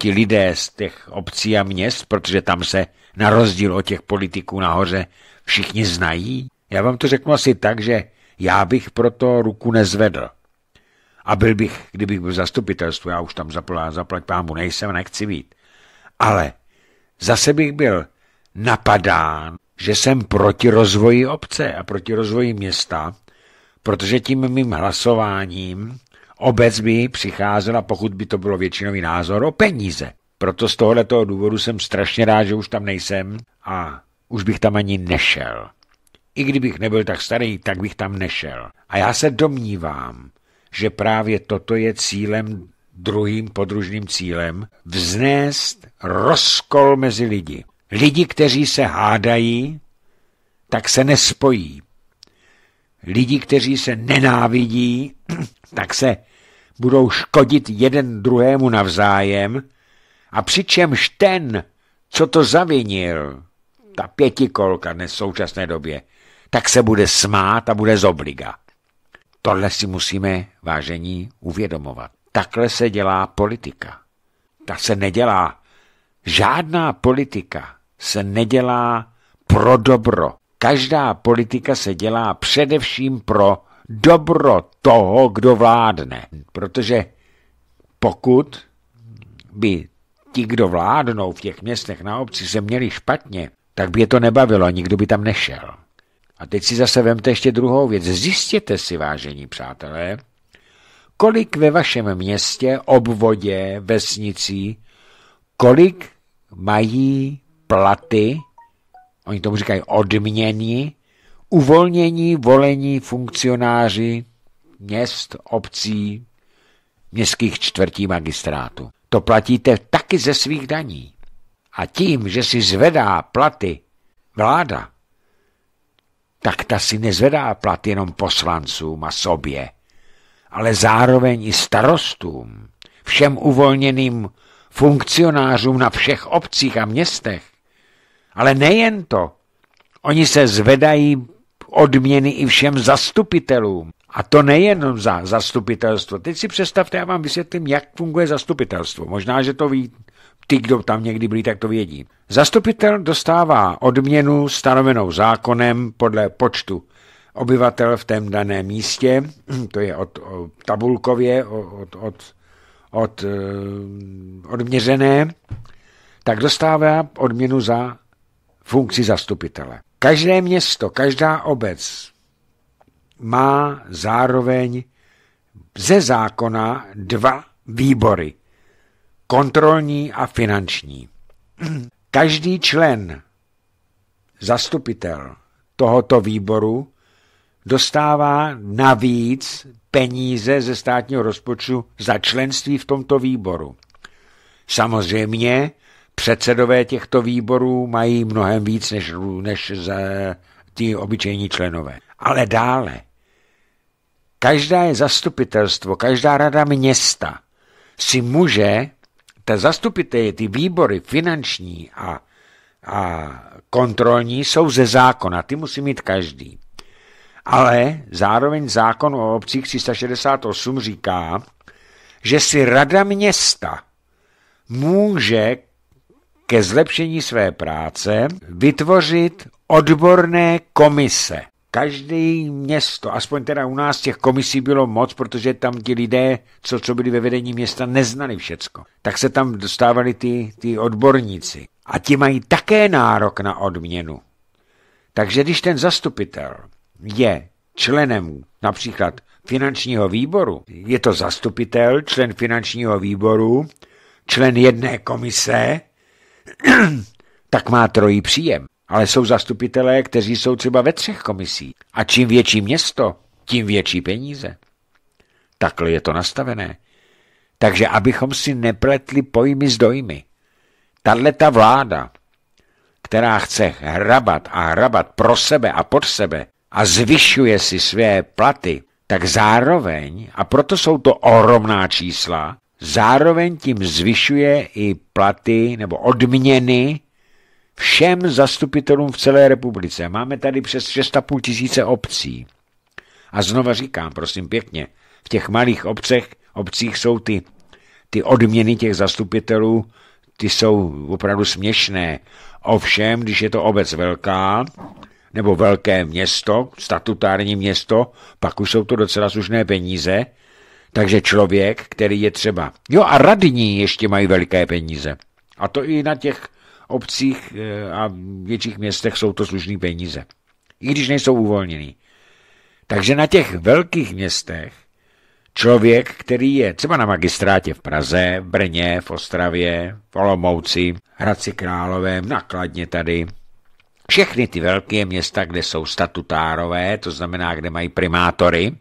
ti lidé z těch obcí a měst, protože tam se na rozdíl od těch politiků nahoře všichni znají? Já vám to řeknu asi tak, že já bych proto ruku nezvedl. A byl bych, kdybych byl zastupitelstvu, já už tam zaplá, zaplať pámu nejsem, nechci být. Ale zase bych byl napadán, že jsem proti rozvoji obce a proti rozvoji města, protože tím mým hlasováním obec by přicházela, pokud by to bylo většinový názor, o peníze. Proto z tohoto důvodu jsem strašně rád, že už tam nejsem a už bych tam ani nešel. I kdybych nebyl tak starý, tak bych tam nešel. A já se domnívám, že právě toto je cílem, druhým podružným cílem, vznést rozkol mezi lidi. Lidi, kteří se hádají, tak se nespojí. Lidi, kteří se nenávidí, tak se budou škodit jeden druhému navzájem, a přičemž ten, co to zavinil, ta pětikolka dnes v současné době, tak se bude smát a bude zobliga. Tohle si musíme, vážení, uvědomovat. Takhle se dělá politika. Ta se nedělá. Žádná politika se nedělá pro dobro. Každá politika se dělá především pro dobro toho, kdo vládne. Protože pokud by ti, kdo vládnou v těch městech na obci, se měli špatně, tak by je to nebavilo a nikdo by tam nešel. A teď si zase vemte ještě druhou věc. Zjistěte si, vážení přátelé, kolik ve vašem městě, obvodě, vesnici, kolik mají platy, oni tomu říkají odměny, uvolnění, volení funkcionáři měst, obcí, městských čtvrtí magistrátu. To platíte taky ze svých daní a tím, že si zvedá platy vláda, tak ta si nezvedá plat jenom poslancům a sobě, ale zároveň i starostům, všem uvolněným funkcionářům na všech obcích a městech. Ale nejen to, oni se zvedají odměny i všem zastupitelům. A to nejenom za zastupitelstvo. Teď si představte, já vám vysvětlím, jak funguje zastupitelstvo. Možná, že to ví ty, kdo tam někdy byli, tak to vědí. Zastupitel dostává odměnu stanovenou zákonem podle počtu obyvatel v tém daném místě, to je od, od tabulkově, od, od, od eh, odměřené, tak dostává odměnu za funkci zastupitele. Každé město, každá obec má zároveň ze zákona dva výbory kontrolní a finanční. Každý člen, zastupitel tohoto výboru, dostává navíc peníze ze státního rozpočtu za členství v tomto výboru. Samozřejmě předsedové těchto výborů mají mnohem víc než, než za ty obyčejní členové. Ale dále, každá je zastupitelstvo, každá rada města si může ta zastupitelé, ty výbory finanční a, a kontrolní jsou ze zákona, ty musí mít každý. Ale zároveň zákon o obcích 368 říká, že si rada města může ke zlepšení své práce vytvořit odborné komise každý město, aspoň teda u nás těch komisí bylo moc, protože tam ti lidé, co, co byli ve vedení města, neznali všecko. Tak se tam dostávali ty, ty odborníci. A ti mají také nárok na odměnu. Takže když ten zastupitel je členem například finančního výboru, je to zastupitel, člen finančního výboru, člen jedné komise, tak má trojí příjem ale jsou zastupitelé, kteří jsou třeba ve třech komisí. A čím větší město, tím větší peníze. Takhle je to nastavené. Takže abychom si nepletli pojmy s dojmy. Tadle ta vláda, která chce hrabat a hrabat pro sebe a pod sebe a zvyšuje si své platy, tak zároveň, a proto jsou to ohromná čísla, zároveň tím zvyšuje i platy nebo odměny všem zastupitelům v celé republice. Máme tady přes 6,5 tisíce obcí. A znova říkám, prosím pěkně, v těch malých obcech, obcích jsou ty, ty odměny těch zastupitelů, ty jsou opravdu směšné. Ovšem, když je to obec velká, nebo velké město, statutární město, pak už jsou to docela slušné peníze, takže člověk, který je třeba... Jo a radní ještě mají veliké peníze. A to i na těch obcích eh, a větších městech jsou to slušné peníze, i když nejsou uvolněný. Takže na těch velkých městech člověk, který je třeba na magistrátě v Praze, v Brně, v Ostravě, v Olomouci, Hradci Králové, v Nakladně tady, všechny ty velké města, kde jsou statutárové, to znamená, kde mají primátory,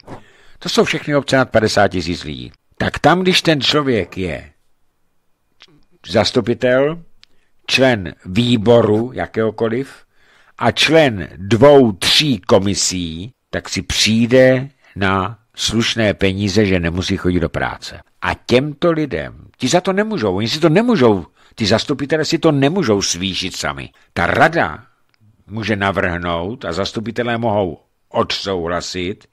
to jsou všechny obce nad 50 tisíc lidí. Tak tam, když ten člověk je zastupitel, člen výboru jakéhokoliv a člen dvou, tří komisí, tak si přijde na slušné peníze, že nemusí chodit do práce. A těmto lidem, ti za to nemůžou, oni si to nemůžou, ti zastupitelé si to nemůžou svýšit sami. Ta rada může navrhnout a zastupitelé mohou odsouhlasit,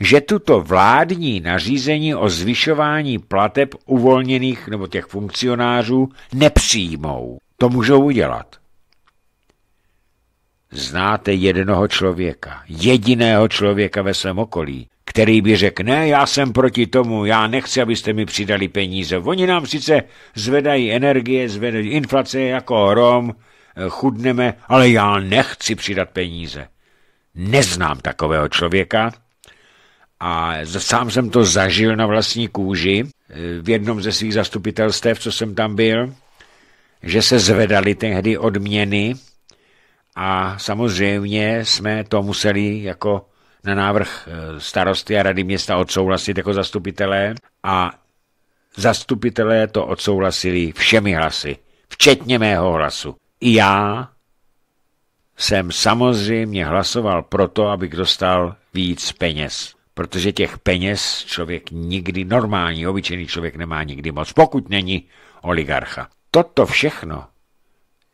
že tuto vládní nařízení o zvyšování plateb uvolněných nebo těch funkcionářů nepřijmou. To můžou udělat. Znáte jednoho člověka, jediného člověka ve svém okolí, který by řekl, ne, já jsem proti tomu, já nechci, abyste mi přidali peníze. Oni nám sice zvedají energie, zvedají inflace jako hrom, eh, chudneme, ale já nechci přidat peníze. Neznám takového člověka a sám jsem to zažil na vlastní kůži eh, v jednom ze svých zastupitelstev, co jsem tam byl že se zvedaly tehdy odměny a samozřejmě jsme to museli jako na návrh eh, starosty a rady města odsouhlasit jako zastupitelé a zastupitelé to odsouhlasili všemi hlasy, včetně mého hlasu. I já jsem samozřejmě hlasoval proto, abych dostal víc peněz. Protože těch peněz člověk nikdy, normální, obyčejný člověk nemá nikdy moc, pokud není oligarcha toto všechno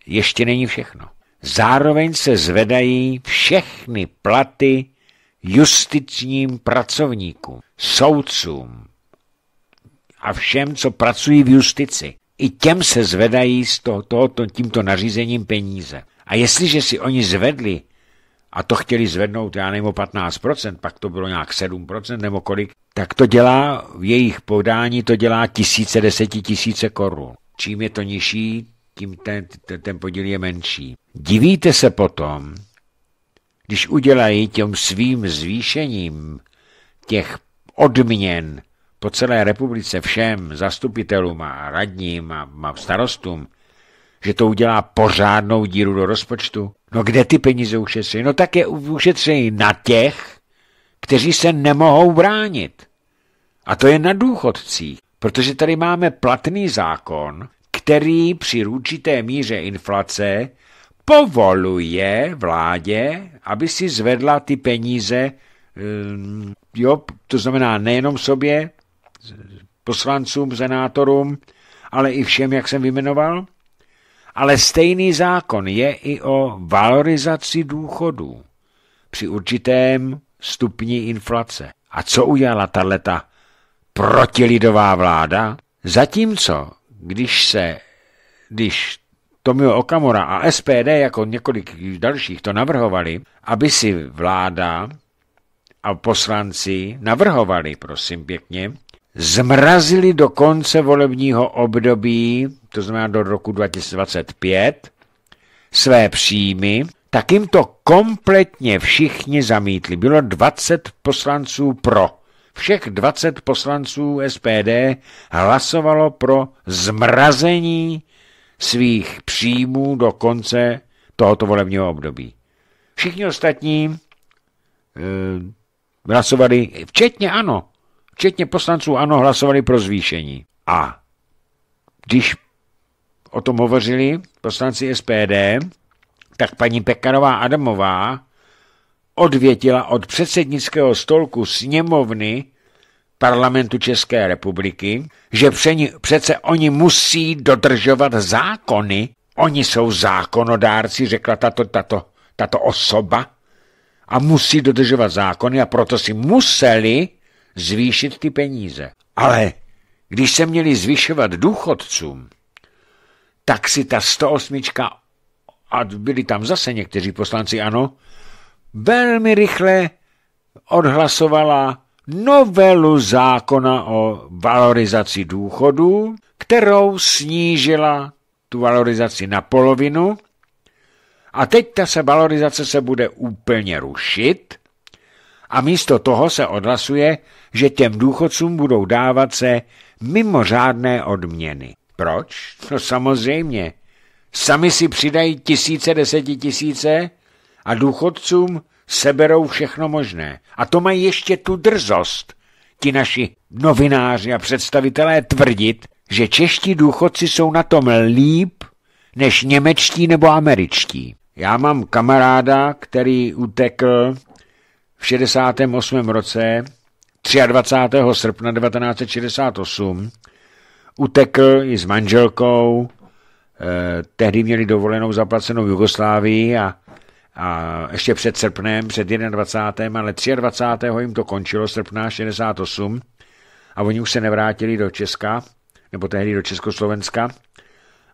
ještě není všechno. Zároveň se zvedají všechny platy justičním pracovníkům, soudcům a všem, co pracují v justici. I těm se zvedají s to, tohoto, tímto nařízením peníze. A jestliže si oni zvedli, a to chtěli zvednout, já nevím, o 15%, pak to bylo nějak 7% nebo kolik, tak to dělá v jejich podání, to dělá tisíce, deseti tisíce korun. Čím je to nižší, tím ten, ten podíl je menší. Divíte se potom, když udělají těm svým zvýšením těch odměn po celé republice všem zastupitelům a radním a, a starostům, že to udělá pořádnou díru do rozpočtu. No kde ty peníze ušetří? No tak je ušetří na těch, kteří se nemohou bránit. A to je na důchodcích. Protože tady máme platný zákon, který při určité míře inflace povoluje vládě, aby si zvedla ty peníze, eh, jo, to znamená nejenom sobě, poslancům, senátorům, ale i všem, jak jsem vymenoval. Ale stejný zákon je i o valorizaci důchodů při určitém stupni inflace. A co udělala tato protilidová vláda, zatímco, když se, když Tomio Okamura a SPD jako několik dalších to navrhovali, aby si vláda a poslanci navrhovali, prosím pěkně, zmrazili do konce volebního období, to znamená do roku 2025, své příjmy, tak jim to kompletně všichni zamítli. Bylo 20 poslanců pro všech 20 poslanců SPD hlasovalo pro zmrazení svých příjmů do konce tohoto volebního období. Všichni ostatní e, hlasovali, včetně ano, včetně poslanců ano, hlasovali pro zvýšení. A když o tom hovořili poslanci SPD, tak paní Pekarová Adamová odvětila od předsednického stolku sněmovny parlamentu České republiky, že přece oni musí dodržovat zákony, oni jsou zákonodárci, řekla tato, tato, tato osoba, a musí dodržovat zákony a proto si museli zvýšit ty peníze. Ale když se měli zvyšovat důchodcům, tak si ta 108 a byli tam zase někteří poslanci, ano, velmi rychle odhlasovala novelu zákona o valorizaci důchodů, kterou snížila tu valorizaci na polovinu a teď ta se valorizace se bude úplně rušit a místo toho se odhlasuje, že těm důchodcům budou dávat se mimořádné odměny. Proč? No samozřejmě. Sami si přidají tisíce, desetitisíce a důchodcům seberou všechno možné. A to mají ještě tu drzost, ti naši novináři a představitelé tvrdit, že čeští důchodci jsou na tom líp než němečtí nebo američtí. Já mám kamaráda, který utekl v 68. roce, 23. srpna 1968, utekl i s manželkou, eh, tehdy měli dovolenou zaplacenou Jugoslávii a a ještě před srpnem, před 21. ale 23. jim to končilo, srpna 68 a oni už se nevrátili do Česka, nebo tehdy do Československa,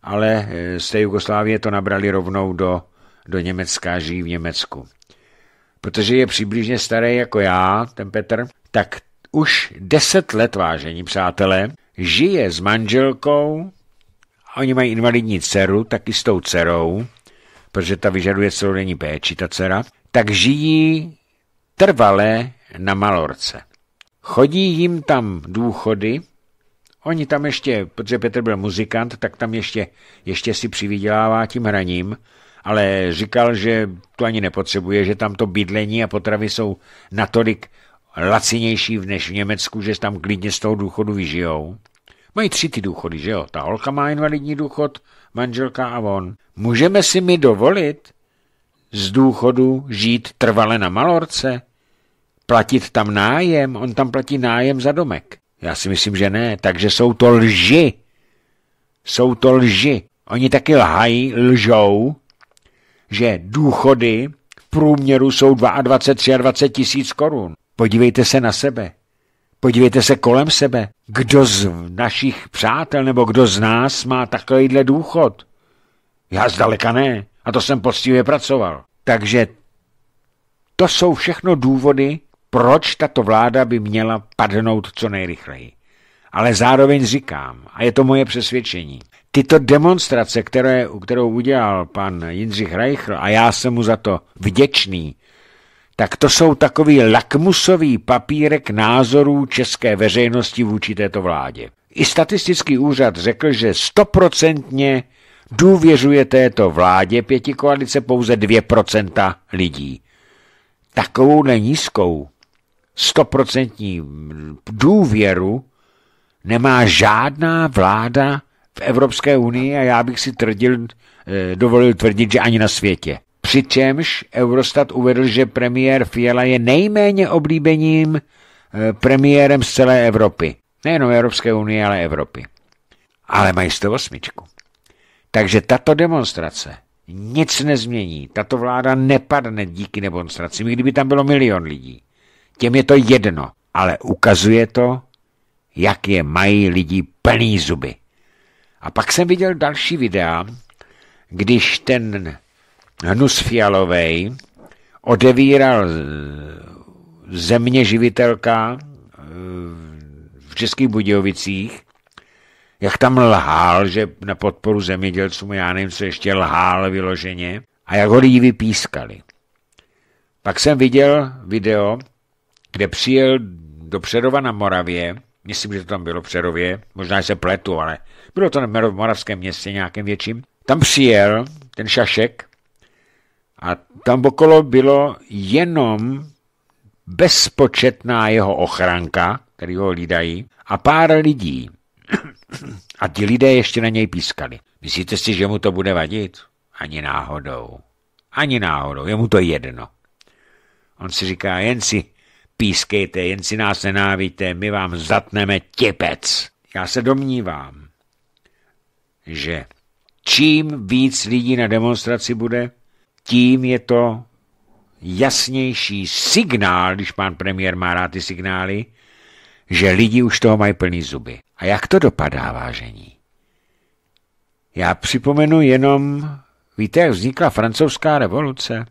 ale eh, z té Jugoslávie to nabrali rovnou do, do Německa, žijí v Německu. Protože je přibližně starý jako já, ten Petr, tak už deset let, vážení přátelé, žije s manželkou, oni mají invalidní dceru, taky s tou dcerou, protože ta vyžaduje celodenní péči, ta dcera, tak žijí trvalé na Malorce. Chodí jim tam důchody, oni tam ještě, protože Petr byl muzikant, tak tam ještě, ještě si přivydělává tím hraním, ale říkal, že to ani nepotřebuje, že tam to bydlení a potravy jsou natolik lacinější než v Německu, že tam klidně z toho důchodu vyžijou. Mají tři ty důchody, že jo? Ta holka má invalidní důchod, manželka a on. Můžeme si mi dovolit z důchodu žít trvale na Malorce? Platit tam nájem? On tam platí nájem za domek. Já si myslím, že ne. Takže jsou to lži. Jsou to lži. Oni taky lhají, lžou, že důchody v průměru jsou 22, 23 tisíc korun. Podívejte se na sebe. Podívejte se kolem sebe. Kdo z našich přátel nebo kdo z nás má takovýhle důchod? Já zdaleka ne. A to jsem poctivě pracoval. Takže to jsou všechno důvody, proč tato vláda by měla padnout co nejrychleji. Ale zároveň říkám, a je to moje přesvědčení, tyto demonstrace, které, kterou udělal pan Jindřich Reichl, a já jsem mu za to vděčný, tak to jsou takový lakmusový papírek názorů české veřejnosti vůči této vládě. I statistický úřad řekl, že stoprocentně důvěřuje této vládě pěti koalice pouze 2% lidí. Takovou nízkou stoprocentní důvěru nemá žádná vláda v Evropské unii a já bych si tvrdil, eh, dovolil tvrdit, že ani na světě. Přičemž Eurostat uvedl, že premiér Fiala je nejméně oblíbeným eh, premiérem z celé Evropy. Nejenom Evropské unie, ale Evropy. Ale mají 108. Takže tato demonstrace nic nezmění. Tato vláda nepadne díky demonstracím, kdyby tam bylo milion lidí. Těm je to jedno, ale ukazuje to, jak je mají lidi plný zuby. A pak jsem viděl další videa, když ten hnus fialovej, odevíral země živitelka eh, v Českých Budějovicích, jak tam lhal, že na podporu zemědělcům, já nevím, co ještě lhal vyloženě, a jak ho lidi vypískali. Pak jsem viděl video, kde přijel do Přerova na Moravě, myslím, že to tam bylo v Přerově, možná se pletu, ale bylo to na Moravském městě nějakém větším. Tam přijel ten šašek a tam okolo bylo jenom bezpočetná jeho ochranka, který ho lídají, a pár lidí. A ti lidé ještě na něj pískali. Myslíte si, že mu to bude vadit? Ani náhodou. Ani náhodou, je mu to jedno. On si říká, jen si pískejte, jen si nás nenávíte, my vám zatneme těpec. Já se domnívám, že čím víc lidí na demonstraci bude, tím je to jasnější signál, když pan premiér má rád ty signály, že lidi už toho mají plný zuby. A jak to dopadá, vážení? Já připomenu jenom, víte, jak vznikla francouzská revoluce?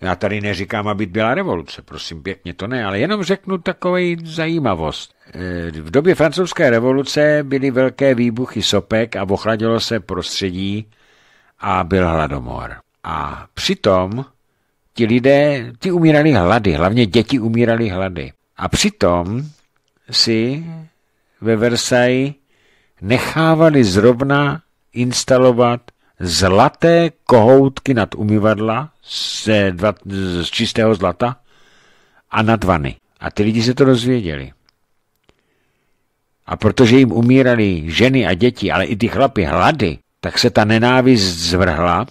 Já tady neříkám, aby byla revoluce, prosím pěkně, to ne, ale jenom řeknu takovou zajímavost. Eh, v době francouzské revoluce byly velké výbuchy sopek a ochladilo se prostředí a byl hladomor. A přitom ti lidé, ti umírali hlady, hlavně děti umírali hlady. A přitom si ve Versailles nechávali zrovna instalovat zlaté kohoutky nad umyvadla ze dva, z čistého zlata a nad vany. A ty lidi se to dozvěděli. A protože jim umírali ženy a děti, ale i ty chlapy hlady, tak se ta nenávist zvrhla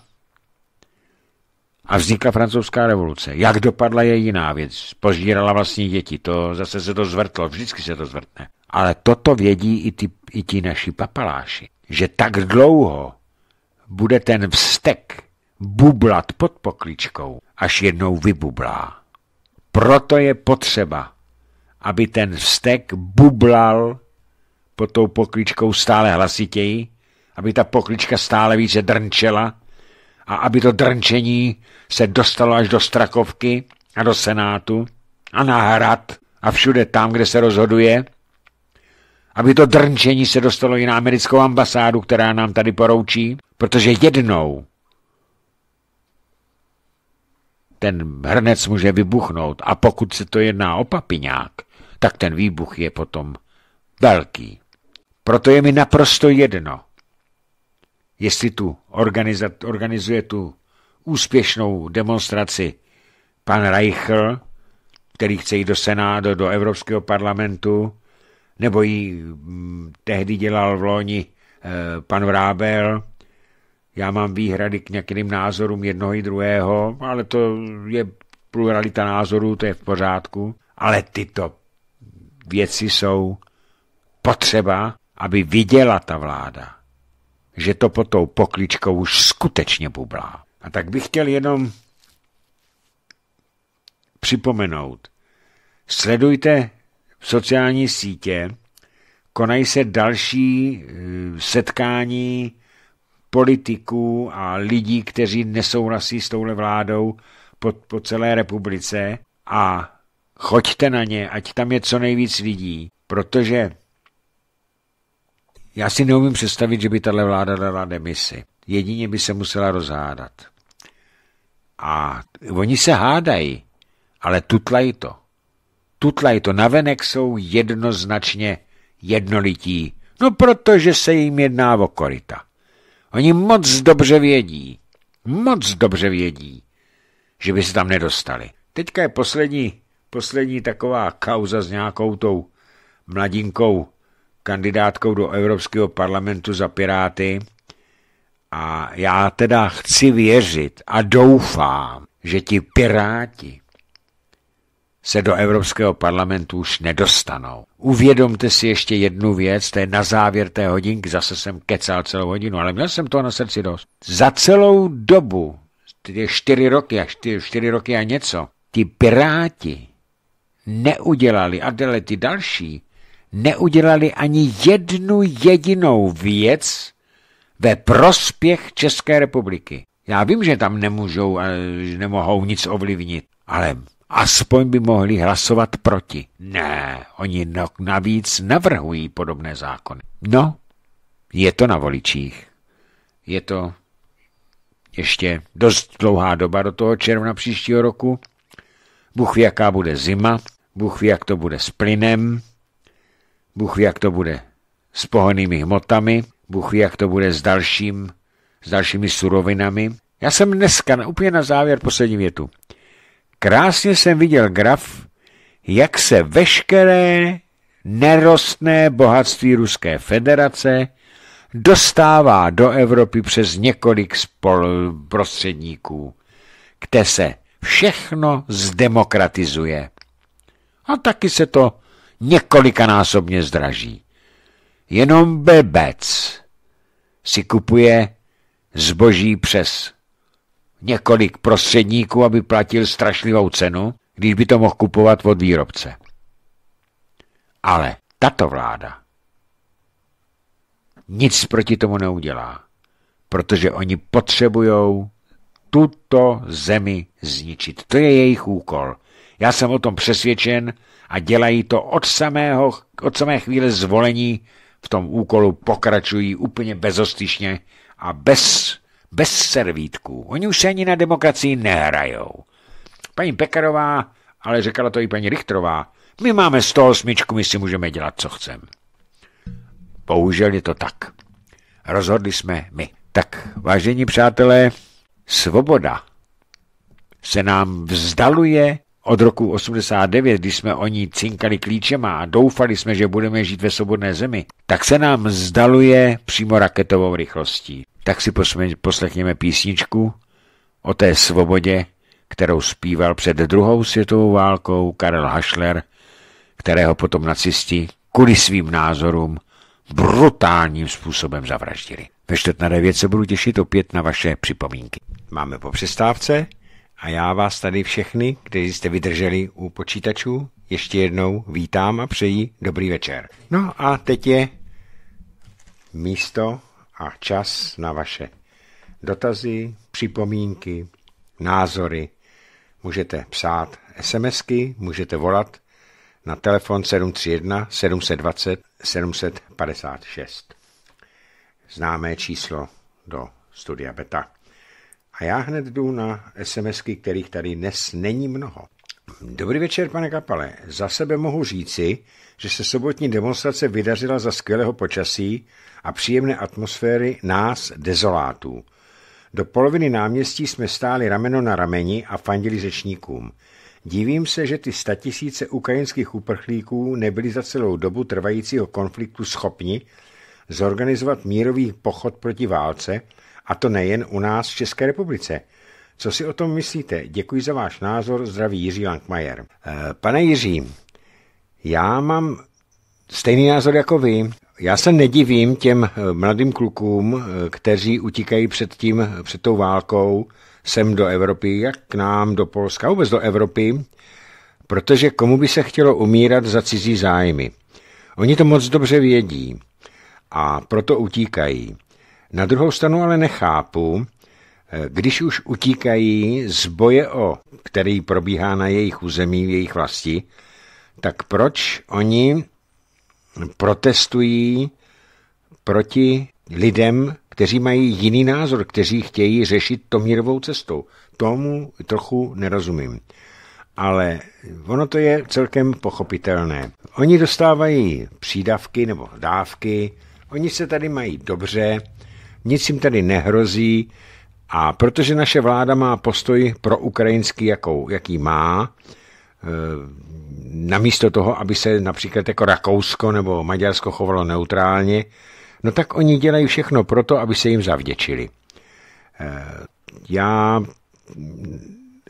a vznikla francouzská revoluce. Jak dopadla je jiná věc. Požírala vlastní děti, to zase se to zvrtlo, vždycky se to zvrtne. Ale toto vědí i ti, i ti naši papaláši, že tak dlouho bude ten vztek bublat pod pokličkou, až jednou vybublá. Proto je potřeba, aby ten vztek bublal pod tou pokličkou stále hlasitěji, aby ta poklička stále více drnčela, a aby to drnčení se dostalo až do Strakovky a do Senátu a na Hrad a všude tam, kde se rozhoduje, aby to drnčení se dostalo i na americkou ambasádu, která nám tady poroučí, protože jednou ten hrnec může vybuchnout a pokud se to jedná o papiňák, tak ten výbuch je potom velký. Proto je mi naprosto jedno, jestli tu organizuje tu úspěšnou demonstraci pan Reichl, který chce jít do senátu, do Evropského parlamentu, nebo ji mm, tehdy dělal v loni eh, pan Vrábel. Já mám výhrady k nějakým názorům jednoho i druhého, ale to je pluralita názorů, to je v pořádku. Ale tyto věci jsou potřeba, aby viděla ta vláda že to pod tou pokličkou už skutečně bublá. A tak bych chtěl jenom připomenout. Sledujte sociální sítě, konají se další eh, setkání politiků a lidí, kteří nesouhlasí s touhle vládou po, po celé republice a choďte na ně, ať tam je co nejvíc lidí, protože já si neumím představit, že by tahle vláda dala demisi. Jedině by se musela rozhádat. A oni se hádají, ale tutlají to. Tutlají to. Navenek jsou jednoznačně jednolití. No protože se jim jedná o korita. Oni moc dobře vědí, moc dobře vědí, že by se tam nedostali. Teďka je poslední, poslední taková kauza s nějakou tou mladinkou kandidátkou do Evropského parlamentu za Piráty. A já teda chci věřit a doufám, že ti Piráti se do Evropského parlamentu už nedostanou. Uvědomte si ještě jednu věc, to je na závěr té hodinky, zase jsem kecal celou hodinu, ale měl jsem to na srdci dost. Za celou dobu, ty čtyři roky a čtyři, čtyři roky a něco, ti piráti neudělali a ty další neudělali ani jednu jedinou věc ve prospěch České republiky. Já vím, že tam nemůžou, eh, nemohou nic ovlivnit, ale aspoň by mohli hlasovat proti. Ne, oni no, navíc navrhují podobné zákony. No, je to na voličích. Je to ještě dost dlouhá doba do toho června příštího roku. Bůh ví, jaká bude zima, Bůh ví, jak to bude s plynem, Bůh ví, jak to bude s pohonými hmotami, Bůh ví, jak to bude s, dalším, s dalšími surovinami. Já jsem dneska, úplně na závěr poslední větu, krásně jsem viděl graf, jak se veškeré nerostné bohatství Ruské federace dostává do Evropy přes několik spol- prostředníků, kde se všechno zdemokratizuje. A taky se to několikanásobně zdraží. Jenom bebec si kupuje zboží přes několik prostředníků, aby platil strašlivou cenu, když by to mohl kupovat od výrobce. Ale tato vláda nic proti tomu neudělá, protože oni potřebují tuto zemi zničit. To je jejich úkol. Já jsem o tom přesvědčen a dělají to od, samého, od samé chvíle zvolení, v tom úkolu pokračují úplně bezostyšně a bez, bez servítků. Oni už se ani na demokracii nehrajou. Paní Pekarová, ale řekla to i paní Richtrová, my máme 108, my si můžeme dělat, co chceme. Bohužel je to tak. Rozhodli jsme my. Tak, vážení přátelé, svoboda se nám vzdaluje od roku 89, když jsme o ní cinkali klíčema a doufali jsme, že budeme žít ve svobodné zemi, tak se nám zdaluje přímo raketovou rychlostí. Tak si poslechněme písničku o té svobodě, kterou zpíval před druhou světovou válkou Karel Hašler, kterého potom nacisti kvůli svým názorům brutálním způsobem zavraždili. Ve čtvrt na devět se budu těšit opět na vaše připomínky. Máme po přestávce a já vás tady všechny, kteří jste vydrželi u počítačů, ještě jednou vítám a přeji dobrý večer. No a teď je místo a čas na vaše dotazy, připomínky, názory. Můžete psát SMSky, můžete volat na telefon 731 720 756. Známé číslo do studia Beta. A já hned jdu na SMSky, kterých tady dnes není mnoho. Dobrý večer, pane Kapale. Za sebe mohu říci, že se sobotní demonstrace vydařila za skvělého počasí a příjemné atmosféry nás, dezolátů. Do poloviny náměstí jsme stáli rameno na rameni a fandili řečníkům. Dívím se, že ty statisíce ukrajinských uprchlíků nebyli za celou dobu trvajícího konfliktu schopni zorganizovat mírový pochod proti válce, a to nejen u nás v České republice. Co si o tom myslíte? Děkuji za váš názor, zdraví Jiří Lankmajer. Eh, pane Jiří, já mám stejný názor jako vy. Já se nedivím těm eh, mladým klukům, eh, kteří utíkají před, tím, před tou válkou sem do Evropy, jak k nám, do Polska, vůbec do Evropy, protože komu by se chtělo umírat za cizí zájmy. Oni to moc dobře vědí a proto utíkají. Na druhou stranu ale nechápu, eh, když už utíkají z boje o, který probíhá na jejich území, v jejich vlasti, tak proč oni protestují proti lidem, kteří mají jiný názor, kteří chtějí řešit to mírovou cestou. Tomu trochu nerozumím. Ale ono to je celkem pochopitelné. Oni dostávají přídavky nebo dávky, oni se tady mají dobře, nic jim tedy nehrozí a protože naše vláda má postoj pro ukrajinský, jakou, jaký má, eh, namísto toho, aby se například jako Rakousko nebo Maďarsko chovalo neutrálně, no tak oni dělají všechno proto, aby se jim zavděčili. Eh, já,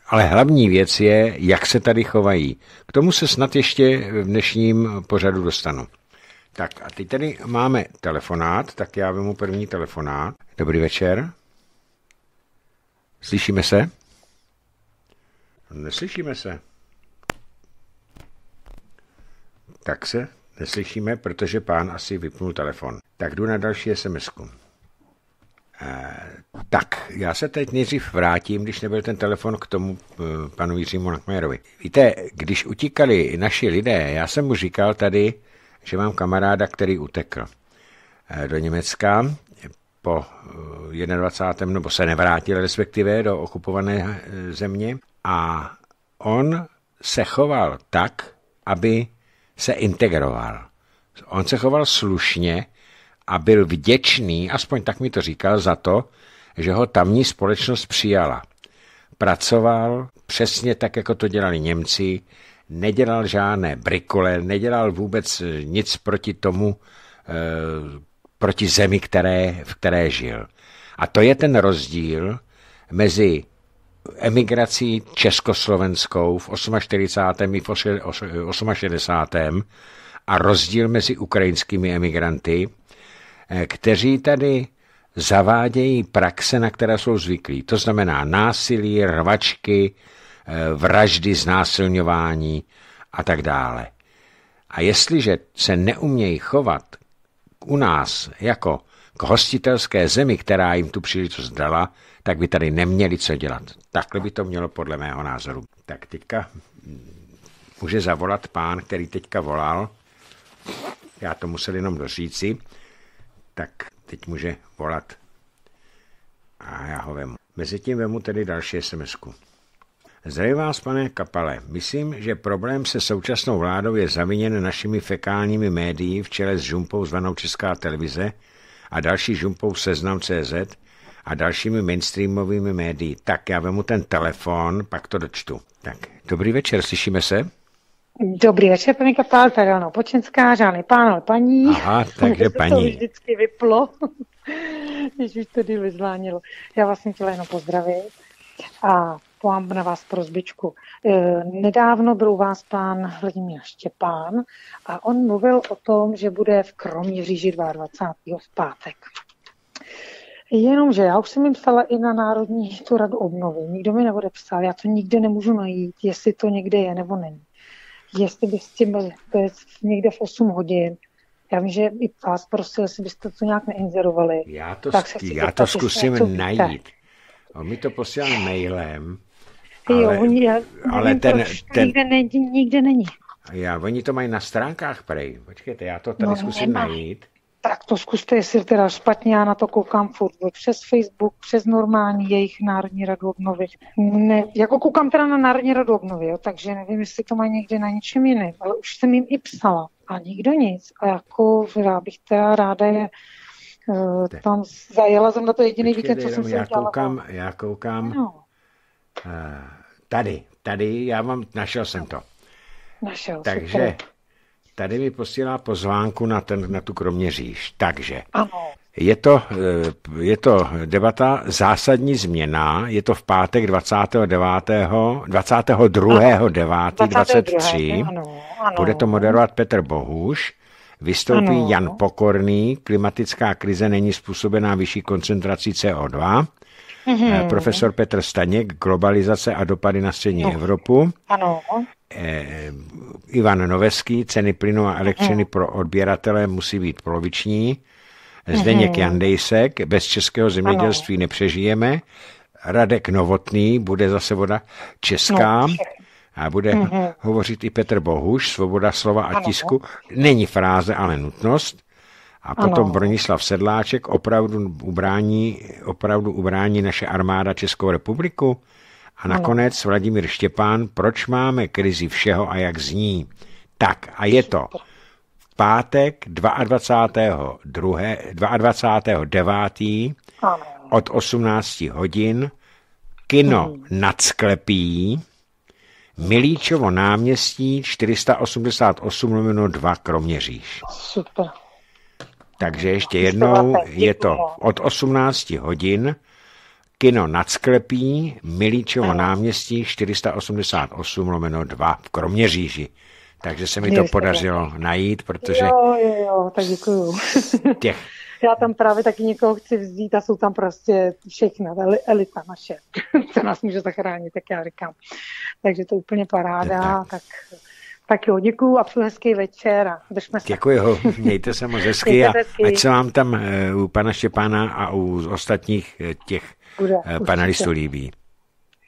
ale hlavní věc je, jak se tady chovají. K tomu se snad ještě v dnešním pořadu dostanu. Tak a teď tady máme telefonát, tak já vemu první telefonát. Dobrý večer. Slyšíme se? Neslyšíme se. Tak se neslyšíme, protože pán asi vypnul telefon. Tak jdu na další sms -ku. Eh, tak, já se teď nejdřív vrátím, když nebyl ten telefon k tomu eh, panu Jiřímu Nakmajerovi. Víte, když utíkali naši lidé, já jsem mu říkal tady, že mám kamaráda, který utekl eh, do Německa po 21. Eh, nebo se nevrátil respektive do okupované eh, země a on se choval tak, aby se integroval. On se choval slušně a byl vděčný, aspoň tak mi to říkal, za to, že ho tamní společnost přijala. Pracoval přesně tak, jako to dělali Němci, nedělal žádné brikole, nedělal vůbec eh, nic proti tomu, eh, proti zemi, které, v které žil. A to je ten rozdíl mezi emigrací československou v 48. i v 68. a rozdíl mezi ukrajinskými emigranty, eh, kteří tady zavádějí praxe, na které jsou zvyklí. To znamená násilí, rvačky, Eh, vraždy, znásilňování a tak dále. A jestliže se neumějí chovat u nás jako k hostitelské zemi, která jim tu příležitost dala, tak by tady neměli co dělat. Takhle by to mělo podle mého názoru. Tak teďka může zavolat pán, který teďka volal. Já to musel jenom doříci. Tak teď může volat. A já ho vemu. Mezitím vemu tedy další sms -ku. Zdraví vás, pane Kapale. Myslím, že problém se současnou vládou je zaviněn našimi fekálními médií v čele s žumpou zvanou Česká televize a další žumpou Seznam CZ a dalšími mainstreamovými médií. Tak, já vemu ten telefon, pak to dočtu. Tak, dobrý večer, slyšíme se? Dobrý večer, paní Kapal, tady ano, Počenská, žádný pán, ale paní. Aha, takže paní. To vždycky vyplo, když už to vyzvánilo. Já vás jsem chtěla jenom pozdravit a mám na vás prozbičku. E, nedávno byl u vás pán Vladimír Štěpán a on mluvil o tom, že bude v Kroměříži 22. v pátek. Jenomže já už jsem jim psala i na Národní tu radu obnovy. Nikdo mi psal, já to nikde nemůžu najít, jestli to někde je nebo není. Jestli byste byli někde v 8 hodin, já vím, že i vás prosil, jestli byste to nějak neinzerovali. Já to, tak já to zkusím najít. On mi to posílal mailem ale, jo, oni, já nevím, ten, proč, ten... Nikde, ne, nikde není. Já, oni to mají na stránkách, prej. Počkejte, já to tady no, zkusím nemá. najít. Tak to zkuste, jestli teda špatně, já na to koukám furt. Přes Facebook, přes normální jejich Národní radu obnovy. Ne, jako koukám teda na Národní radu obnovy, jo, takže nevím, jestli to mají někde na ničem jiném, ale už jsem jim i psala a nikdo nic. A jako já bych teda ráda je uh, tam zajela jsem na to jediný víkend, co jenom, jsem já koukám, Já koukám, no. Eh, Tady, tady, já vám, našel jsem to. Našel, Takže super. tady mi posílá pozvánku na, ten, na tu kroměříž. Takže ano. Je, to, eh, je to debata zásadní změna, je to v pátek 29. 22. Ano. 9. 23. Ano, ano. Bude to moderovat Petr Bohuš. Vystoupí ano. Jan Pokorný, klimatická krize není způsobená vyšší koncentrací CO2 mm-hmm. profesor Petr Staněk, globalizace a dopady na střední no. Evropu. Ano. Eh, Ivan Noveský, ceny plynu a elektřiny mm-hmm. pro odběratele musí být poloviční. Mhm. Zdeněk mm-hmm. Jandejsek, bez českého zemědělství ano. nepřežijeme. Radek Novotný, bude zase voda česká. No, a bude mm-hmm. hovořit i Petr Bohuš, svoboda slova a ano. tisku. Není fráze, ale nutnost. A potom ano. Bronislav Sedláček opravdu ubrání, opravdu ubrání naše armáda Českou republiku. A nakonec ano. Vladimír Štěpán, proč máme krizi všeho a jak zní. Tak a je to pátek 22. 22. 9. od 18 hodin kino ano. Hmm. nad sklepí Milíčovo náměstí 488 2 Kroměříž. Super. Takže ještě jednou je to od 18 hodin kino nad sklepí Milíčeho náměstí 488 lomeno 2 v Kroměříži. Takže se mi to podařilo najít, protože... Jo, jo, jo, tak děkuju. Těch já tam právě taky někoho chci vzít a jsou tam prostě všechna, elita naše, co nás může zachránit, tak já říkám. Takže to je úplně paráda, tak, tak tak jo, děkuju a přeji hezký večer a držme se. Děkuji ho, mějte se moc hezky a hezky. ať se vám tam eh, u pana Štěpána a u ostatních eh, těch Bude, eh, panelistů určitě. líbí.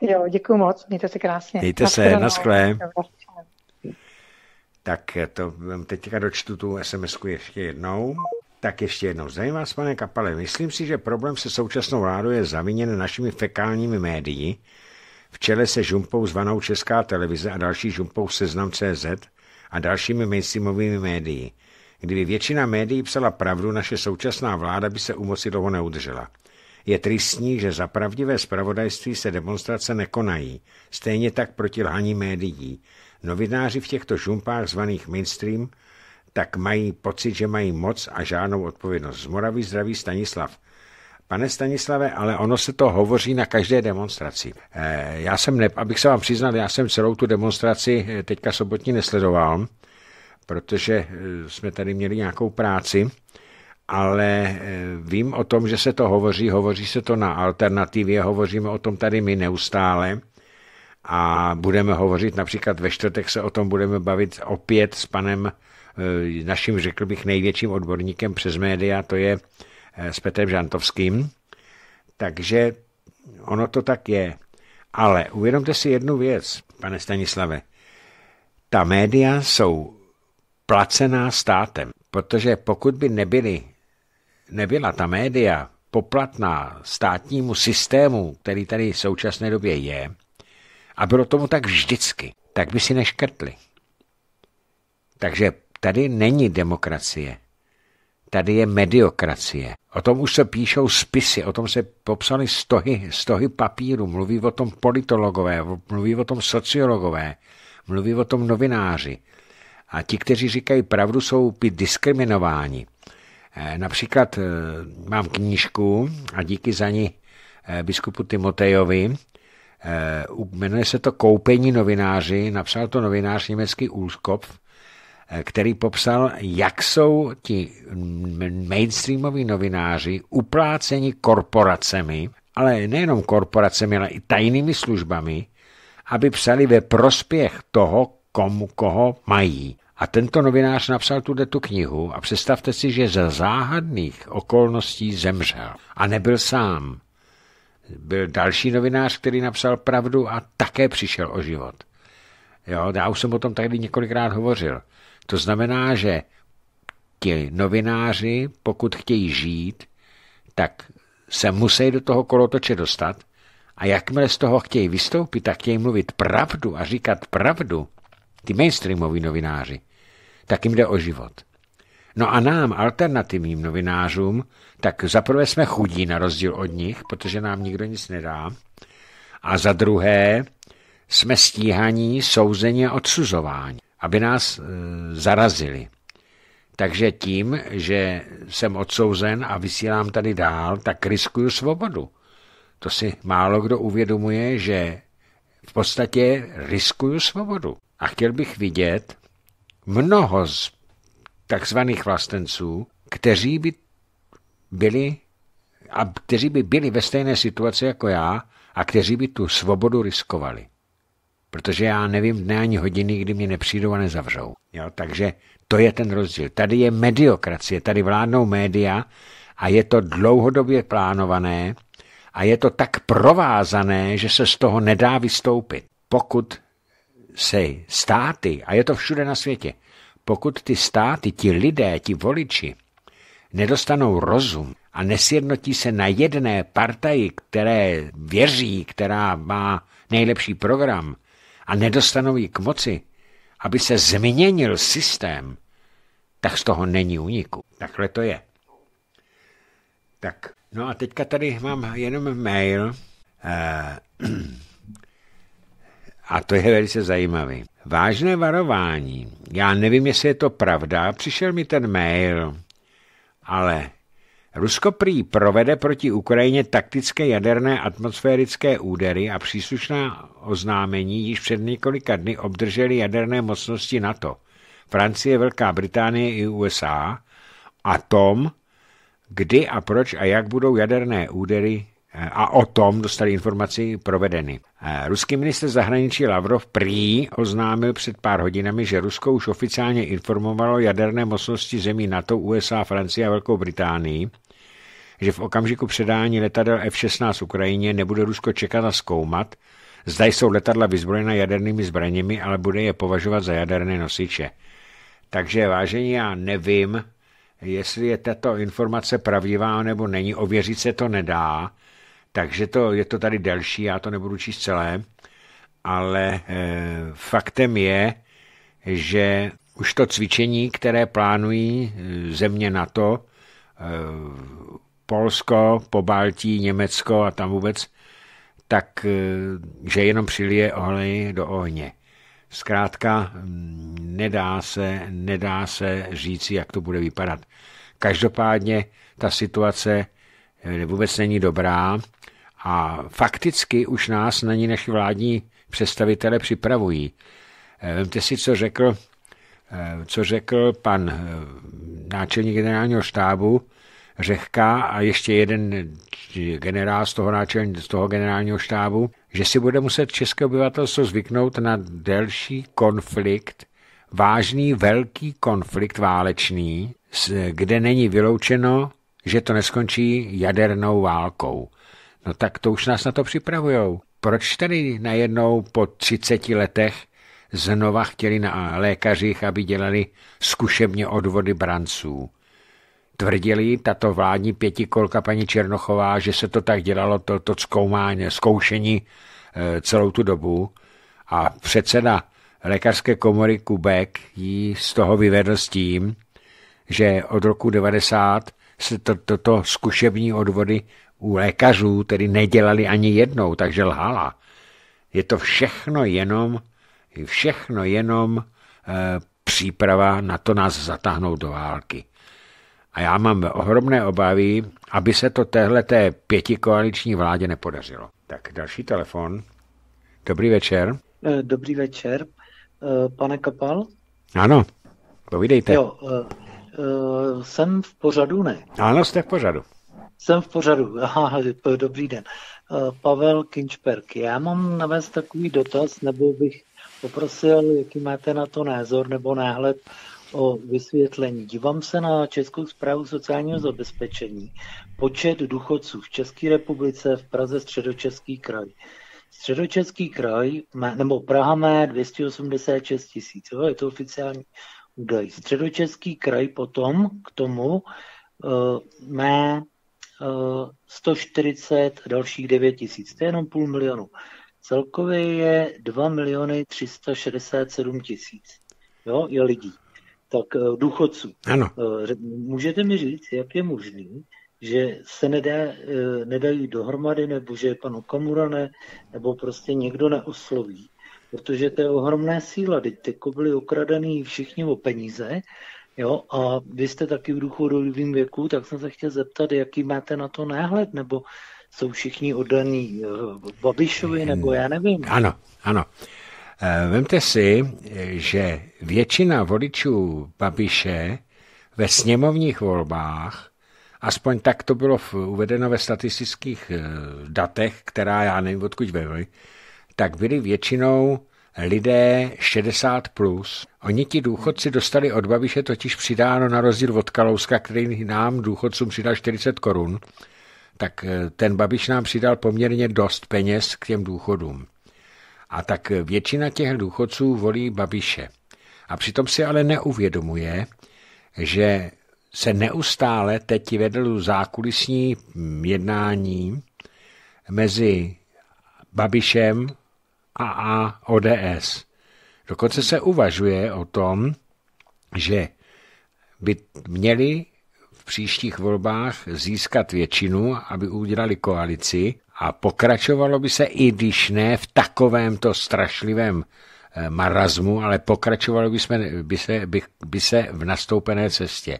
Jo, děkuji moc, mějte se krásně. Mějte na se, naschle. Tak to teďka dočtu tu sms ještě jednou. Tak ještě jednou, zajímá vás, pane Kapale. Myslím si, že problém se současnou vládou je zaviněn našimi fekálními médii, v čele se žumpou zvanou Česká televize a další žumpou Seznam CZ a dalšími mainstreamovými médií, Kdyby většina médií psala pravdu, naše současná vláda by se u moci dlouho neudržela. Je tristní, že za pravdivé spravodajství se demonstrace nekonají, stejně tak proti lhaní médií. Novináři v těchto žumpách zvaných mainstream tak mají pocit, že mají moc a žádnou odpovědnost. Z Moravy zdraví Stanislav. Pane Stanislave, ale ono se to hovoří na každé demonstraci. Eh, já jsem, ne, abych se vám přiznal, já jsem celou tu demonstraci eh, teďka sobotní nesledoval, protože eh, jsme tady měli nějakou práci, ale vím o tom, že se to hovoří, hovoří se to na alternativě, hovoříme o tom tady my neustále a budeme hovořit například ve čtvrtek se o tom budeme bavit opět s panem naším, řekl bych, největším odborníkem přes média, to je Eh, s Petrem Žantovským. Takže ono to tak je. Ale uvědomte si jednu věc, pane Stanislave. Ta média jsou placená státem, protože pokud by nebyly, nebyla ta média poplatná státnímu systému, který tady v současné době je, a bylo tomu tak vždycky, tak by si neškrtli. Takže tady není demokracie. Tady je mediokracie. O tom už se píšou spisy, o tom se popsaly stohy, stohy papíru, mluví o tom politologové, mluví o tom sociologové, mluví o tom novináři. A ti, kteří říkají pravdu, jsou diskriminováni. Eh, například eh, mám knížku a díky za ní eh, biskupu Timotejovi, jmenuje se to Koupení novináři, napsal to novinář německý Ulskopf který popsal, jak jsou ti mainstreamoví novináři upláceni korporacemi, ale nejenom korporacemi, ale i tajnými službami, aby psali ve prospěch toho, komu koho mají. A tento novinář napsal tuhle tu knihu a představte si, že za záhadných okolností zemřel. A nebyl sám. Byl další novinář, který napsal pravdu a také přišel o život. Jo, já už jsem o tom tady několikrát hovořil. To znamená, že ti novináři, pokud chtějí žít, tak se musí do toho kolotoče dostat a jakmile z toho chtějí vystoupit tak chtějí mluvit pravdu a říkat pravdu, ty mainstreamoví novináři, tak jim jde o život. No a nám, alternativním novinářům, tak zaprvé jsme chudí na rozdíl od nich, protože nám nikdo nic nedá. A za druhé jsme stíhaní, souzení a odsuzování aby nás eh, zarazili. Takže tím, že jsem odsouzen a vysílám tady dál, tak riskuju svobodu. To si málo kdo uvědomuje, že v podstatě riskuju svobodu. A chtěl bych vidět mnoho z takzvaných vlastenců, kteří by byli a kteří by byli ve stejné situaci jako já a kteří by tu svobodu riskovali protože já nevím dne ani hodiny, kdy mě nepřijdou a nezavřou. Jo, takže to je ten rozdíl. Tady je mediokracie, tady vládnou média a je to dlouhodobě plánované a je to tak provázané, že se z toho nedá vystoupit. Pokud se státy, a je to všude na světě, pokud ty státy, ti lidé, ti voliči nedostanou rozum a nesjednotí se na jedné partaji, které věří, která má nejlepší program, a nedostanou ji k moci, aby se změnil systém, tak z toho není uniku. Takhle to je. Tak, no a teďka tady mám jenom mail. Eh, a to je velice zajímavý. Vážné varování. Já nevím, jestli je to pravda. Přišel mi ten mail, ale Rusko prý provede proti Ukrajině taktické jaderné atmosférické údery a příslušná oznámení již před několika dny obdrželi jaderné mocnosti NATO, Francie, Velká Británie i USA a tom, kdy a proč a jak budou jaderné údery eh, a o tom dostali informaci provedeny. Eh, ruský minister zahraničí Lavrov prý oznámil před pár hodinami, že Rusko už oficiálně informovalo jaderné mocnosti zemí NATO, USA, Francie a Velkou Británii že v okamžiku předání letadel F-16 Ukrajině nebude Rusko čekat a zkoumat, zda jsou letadla vyzbrojena jadernými zbraněmi, ale bude je považovat za jaderné nosiče. Takže vážení, já nevím, jestli je tato informace pravdivá nebo není, ověřit se to nedá, takže to, je to tady delší, já to nebudu číst celé, ale e, faktem je, že už to cvičení, které plánují eh, země NATO, e, Polsko, po Baltí, Německo a tam vůbec, tak eh, že jenom přilije olej do ohně. Zkrátka mm, nedá se, nedá se říci, jak to bude vypadat. Každopádně ta situace eh, vůbec není dobrá a fakticky už nás na ní naši vládní představitele připravují. Eh, vemte si, co řekl, co řekl pan náčelník generálního štábu Řehká a ještě jeden generál z toho, náčelní, z toho generálního štábu, že si bude muset české obyvatelstvo zvyknout na delší konflikt, vážný velký konflikt válečný, kde není vyloučeno, že to neskončí jadernou válkou. No tak to už nás na to připravujou. Proč tady najednou po 30 letech znova chtěli na lékařích, aby dělali zkušebně odvody branců? Tvrdili tato vládní pětikolka paní Černochová, že se to tak dělalo, to, to zkoumání, zkoušení eh, celou tu dobu. A předseda lékařské komory Kubek ji z toho vyvedl s tím, že od roku 90 se to, toto zkušební odvody u lékařů tedy nedělali ani jednou, takže lhala. Je to všechno jenom, všechno jenom e, příprava na to nás zatáhnout do války. A já mám ohromné obavy, aby se to téhleté pětikoaliční vládě nepodařilo. Tak další telefon. Dobrý večer. Eh, dobrý večer, eh, pane Kapal. Ano, povídejte. Jo, eh, jsem v pořadu, ne? Ano, jste v pořadu. Jsem v pořadu, aha, dobrý den. Pavel Kinčperk, já mám na vás takový dotaz, nebo bych poprosil, jaký máte na to názor nebo náhled, o vysvětlení. Dívám se na Českou zprávu sociálního zabezpečení. Počet důchodců v České republice, v Praze středočeský kraj. Středočeský kraj, nebo Praha má 286 tisíc, je to oficiální údaj. Středočeský kraj potom k tomu uh, má uh, eh, 140 dalších 9 tisíc, to je jenom půl milionu. Celkově je 2 miliony 367 tisíc jo, je lidí tak eh, důchodců. Ano. Eh, můžete mi říct, jak je možný, že se nedá, eh, nedají dohromady, nebo že pan Okamura ne, nebo prostě někdo neosloví. Protože to je ohromná síla. Teď jako byli okradaný všichni o peníze, jo, a vy jste taky v důchodovém věku, tak jsem se chtěl zeptat, jaký máte na to náhled, nebo jsou všichni oddaní Babišovi, nebo já nevím. Ano, ano. Eh, vemte si, že většina voličů Babiše ve sněmovních volbách, aspoň tak to bylo uvedeno ve statistických eh, datech, která já nevím, odkud byly, tak byli většinou lidé 60+. Plus. Oni ti důchodci dostali od Babiše totiž přidáno na rozdíl od Kalouska, který nám důchodcům přidal 40 korun, tak eh, ten Babiš nám přidal poměrně dost peněz k těm důchodům. A tak většina těch důchodců volí Babiše. A přitom si ale neuvědomuje, že se neustále teď vedl zákulisní jednání mezi Babišem a, a ODS. Dokonce se uvažuje o tom, že by měli v příštích volbách získat většinu, aby udělali koalici a pokračovalo by se, i když ne v takovémto strašlivém eh, marazmu, ale pokračovalo by, se, by, se, by, by se v nastoupené cestě.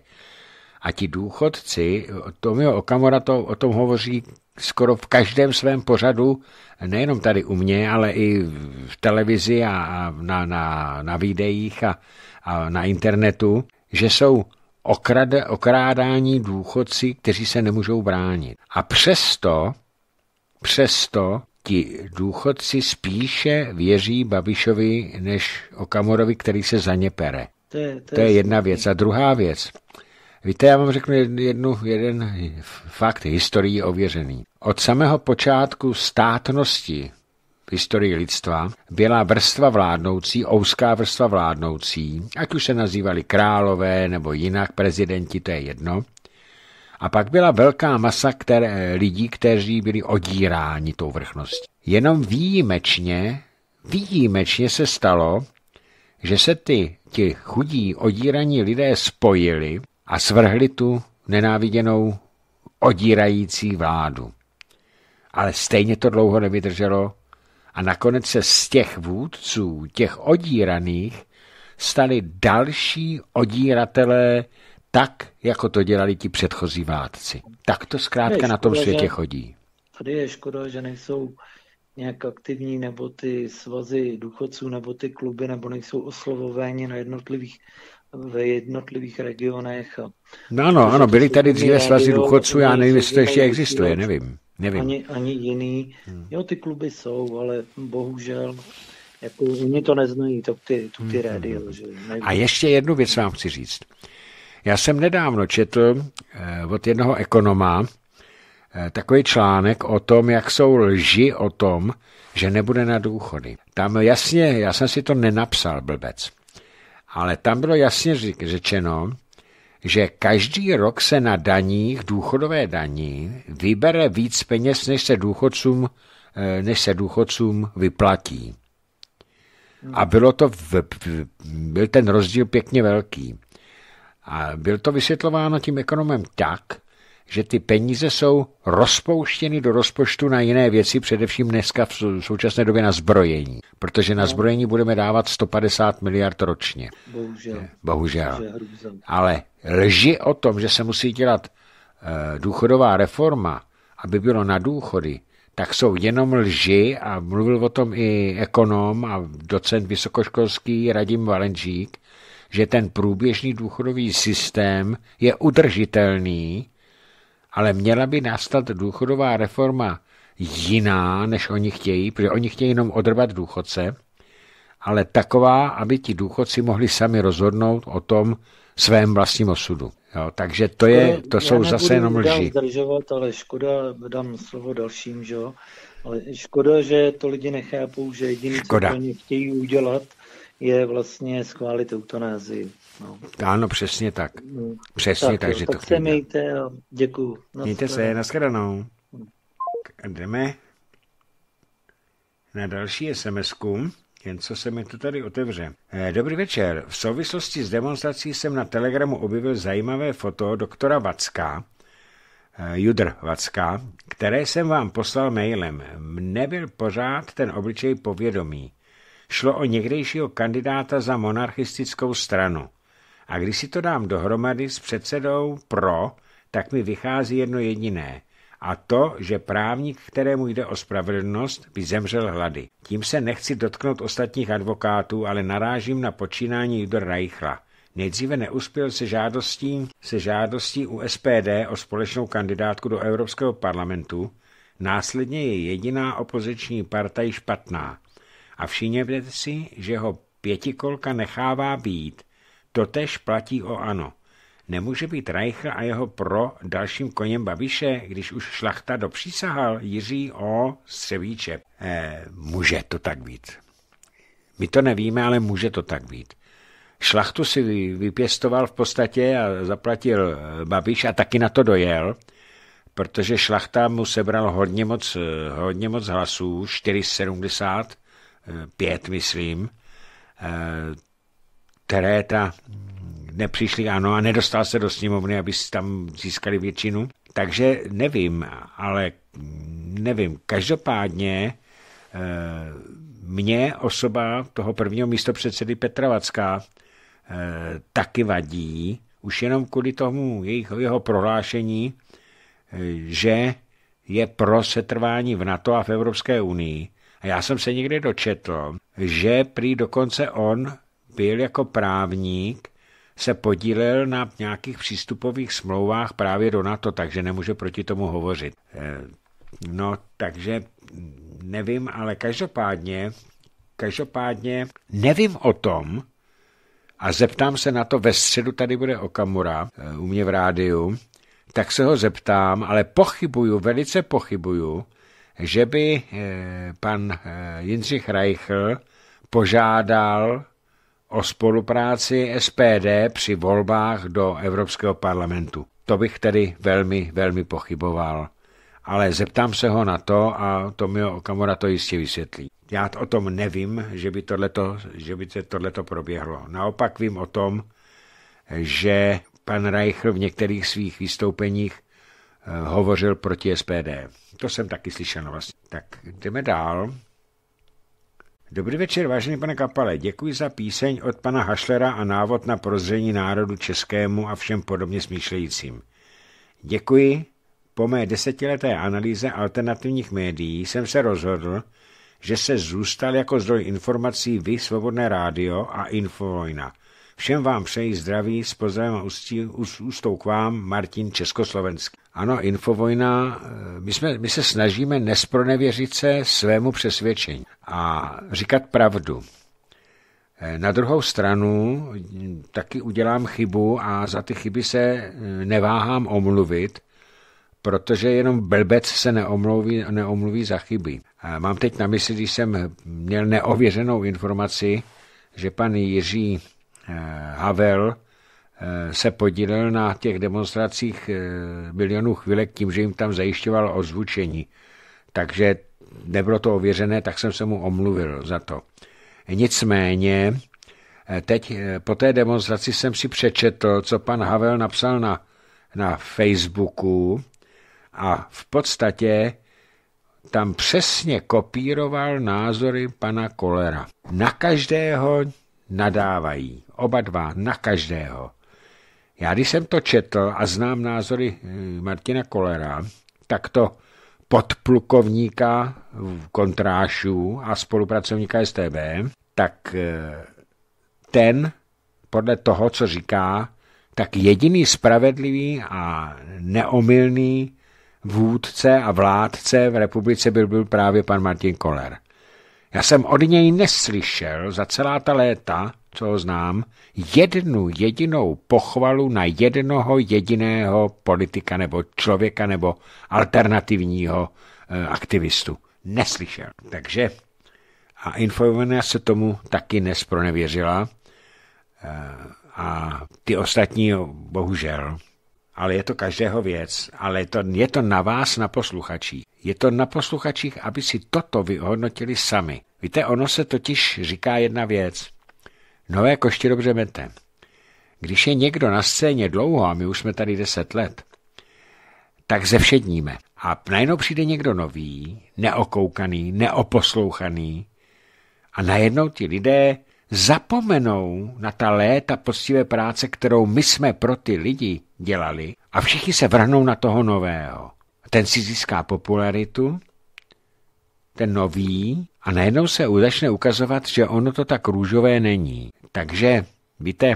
A ti důchodci, Tomio Okamura to, o tom hovoří skoro v každém svém pořadu, nejenom tady u mě, ale i v televizi a, a na, na, na videích a, a na internetu, že jsou okrad, okrádání důchodci, kteří se nemůžou bránit. A přesto Přesto ti důchodci spíše věří Babišovi než Okamorovi, který se za ně pere. To je, to, to je jedna věc. A druhá věc. Víte, já vám řeknu jednu, jeden fakt historií ověřený. Od samého počátku státnosti v historii lidstva byla vrstva vládnoucí, ouská vrstva vládnoucí, ať už se nazývali králové nebo jinak prezidenti, to je jedno, a pak byla velká masa které, lidí, kteří byli odíráni tou vrchností. Jenom výjimečně, výjimečně se stalo, že se ty, ti chudí odíraní lidé spojili a svrhli tu nenáviděnou odírající vládu. Ale stejně to dlouho nevydrželo a nakonec se z těch vůdců, těch odíraných, stali další odíratelé tak, jako to dělali ti předchozí vládci. Tak to zkrátka škoda, na tom světě že, chodí. Tady je škoda, že nejsou nějak aktivní, nebo ty svazy důchodců, nebo ty kluby, nebo nejsou oslovováni na jednotlivých ve jednotlivých regionech. No, no ano, ano, byly tady dříve svazy důchodců, já nevím, jestli to ještě existuje, nevím. nevím. Ani, ani jiný. Hmm. Jo, ty kluby jsou, ale bohužel jako oni to neznají, to ty, tu ty hmm. hmm, hmm. Že A ještě jednu věc vám chci říct. Já jsem nedávno četl eh, od jednoho ekonoma eh, takový článek o tom, jak jsou lži o tom, že nebude na důchody. Tam jasně, já jsem si to nenapsal, blbec, ale tam bylo jasně řečeno, že každý rok se na daních, důchodové daní, vybere víc peněz, než se důchodcům, eh, než se důchodcům vyplatí. A bylo to, v, byl ten rozdíl pěkně velký. A byl to vysvětlováno tím ekonomem tak, že ty peníze jsou rozpouštěny do rozpočtu na jiné věci, především dneska v současné době na zbrojení. Protože na no. zbrojení budeme dávat 150 miliard ročně. Bohužel. Bohužel. Ale lži o tom, že se musí dělat eh, důchodová reforma, aby bylo na důchody, tak jsou jenom lži a mluvil o tom i ekonom a docent vysokoškolský Radim Valenčík, že ten průběžný důchodový systém je udržitelný, ale měla by nastat důchodová reforma jiná, než oni chtějí, protože oni chtějí jenom odrvat důchodce, ale taková, aby ti důchodci mohli sami rozhodnout o tom svém vlastním osudu. Jo, takže to, je, no, to jsou zase jenom lži. zdržovat, ale škoda, dám slovo dalším, že jo? Ale škoda, že to lidi nechápou, že jediné, co oni chtějí udělat, je vlastně schválit eutanázii. No. Ano, přesně tak. Mm. Přesně tak, tak jo, že tak to se mějte, jo. děkuju. Na Mějte se, nashledanou. Jdeme na další sms -ku. Jen co se mi to tady otevře. Eh, dobrý večer. V souvislosti s demonstrací jsem na Telegramu objevil zajímavé foto doktora Vacka, eh, Judr Vacka, které jsem vám poslal mailem. Nebyl pořád ten obličej povědomí. Šlo o někdejšího kandidáta za monarchistickou stranu. A když si to dám dohromady s předsedou pro, tak mi vychází jedno jediné. A to, že právník, kterému jde o spravedlnost, by zemřel hlady. Tím se nechci dotknout ostatních advokátů, ale narážím na počínání Judor Reichla. Nejdříve neuspěl se žádostí, se žádostí u SPD o společnou kandidátku do Evropského parlamentu, následně je jediná opoziční partaj špatná a všimněte si, že ho pětikolka nechává být. Totež platí o ano. Nemůže být Reichl a jeho pro dalším koněm Babiše, když už šlachta dopřísahal Jiří o střevíče. E, eh, může to tak být. My to nevíme, ale může to tak být. Šlachtu si vypěstoval v podstatě a zaplatil eh, Babiš a taky na to dojel, protože šlachta mu sebral hodně moc, eh, hodně moc hlasů, 470, pět, myslím, eh, ta nepřišly, ano, a nedostal se do sněmovny, aby si tam získali většinu. Takže nevím, ale nevím. Každopádně eh, mě osoba toho prvního místopředsedy Petra Vacka eh, taky vadí, už jenom kvůli tomu jejich, jeho prohlášení, že je pro setrvání v NATO a v Evropské unii. A já jsem se někdy dočetl, že prý dokonce on byl jako právník, se podílel na nějakých přístupových smlouvách právě do NATO, takže nemůže proti tomu hovořit. Eh, no, takže nevím, ale každopádně, každopádně nevím o tom, a zeptám se na to, ve středu tady bude Okamura eh, u mě v rádiu, tak se ho zeptám, ale pochybuju, velice pochybuju, že by eh, pan eh, Jindřich Reichl požádal o spolupráci SPD při volbách do Evropského parlamentu. To bych tedy velmi, velmi pochyboval. Ale zeptám se ho na to a to mi Okamura to jistě vysvětlí. Já o tom nevím, že by, tohleto, že by se tohleto proběhlo. Naopak vím o tom, že pan Reichl v některých svých vystoupeních eh, hovořil proti SPD. To jsem taky slyšel no vlastně. Tak jdeme dál. Dobrý večer, vážený pane Kapale. Děkuji za píseň od pana Hašlera a návod na prozření národu českému a všem podobně smýšlejícím. Děkuji. Po mé desetileté analýze alternativních médií jsem se rozhodl, že se zůstal jako zdroj informací vy Svobodné rádio a Infovojna. Všem vám přeji zdraví, s pozdravem a ústou k vám, Martin Československý. Ano, Infovojna, eh, my, jsme, my se snažíme nespronevěřit se svému přesvědčení a říkat pravdu. Eh, na druhou stranu mm, taky udělám chybu a za ty chyby se eh, neváhám omluvit, protože jenom blbec se neomluví, neomluví za chyby. Mám teď na mysli, když jsem měl neověřenou informaci, že pan Jiří Eh, Havel eh, se podílel na těch demonstracích eh, milionů chvílek tím, že jim tam zajišťoval ozvučení. Takže nebylo to ověřené, tak jsem se mu omluvil za to. Nicméně, teď po té demonstraci jsem si přečetl, co pan Havel napsal na, na Facebooku a v podstatě tam přesně kopíroval názory pana Kolera. Na každého nadávají. Oba dva, na každého. Já když jsem to četl a znám názory eh, Martina Kolera, tak to podplukovníka kontrášů a spolupracovníka STB, tak eh, ten podle toho, co říká, tak jediný spravedlivý a neomylný vůdce a vládce v republice byl, byl právě pan Martin Koller. Já jsem od něj neslyšel za celá ta léta, co ho znám, jednu jedinou pochvalu na jednoho jediného politika nebo člověka nebo alternativního eh, aktivistu. Neslyšel. Takže a informovaná se tomu taky nespronevěřila eh, a ty ostatní bohužel ale je to každého věc. Ale je to, je to na vás, na posluchačích. Je to na posluchačích, aby si toto vyhodnotili sami. Víte, ono se totiž říká jedna věc. Nové koště dobře mete. Když je někdo na scéně dlouho, a my už jsme tady deset let, tak zevšedníme. A najednou přijde někdo nový, neokoukaný, neoposlouchaný a najednou ti lidé zapomenou na ta léta postivé práce, kterou my jsme pro ty lidi dělali a všichni se vrhnou na toho nového. Ten si získá popularitu, ten nový a najednou se začne ukazovat, že ono to tak růžové není. Takže, víte,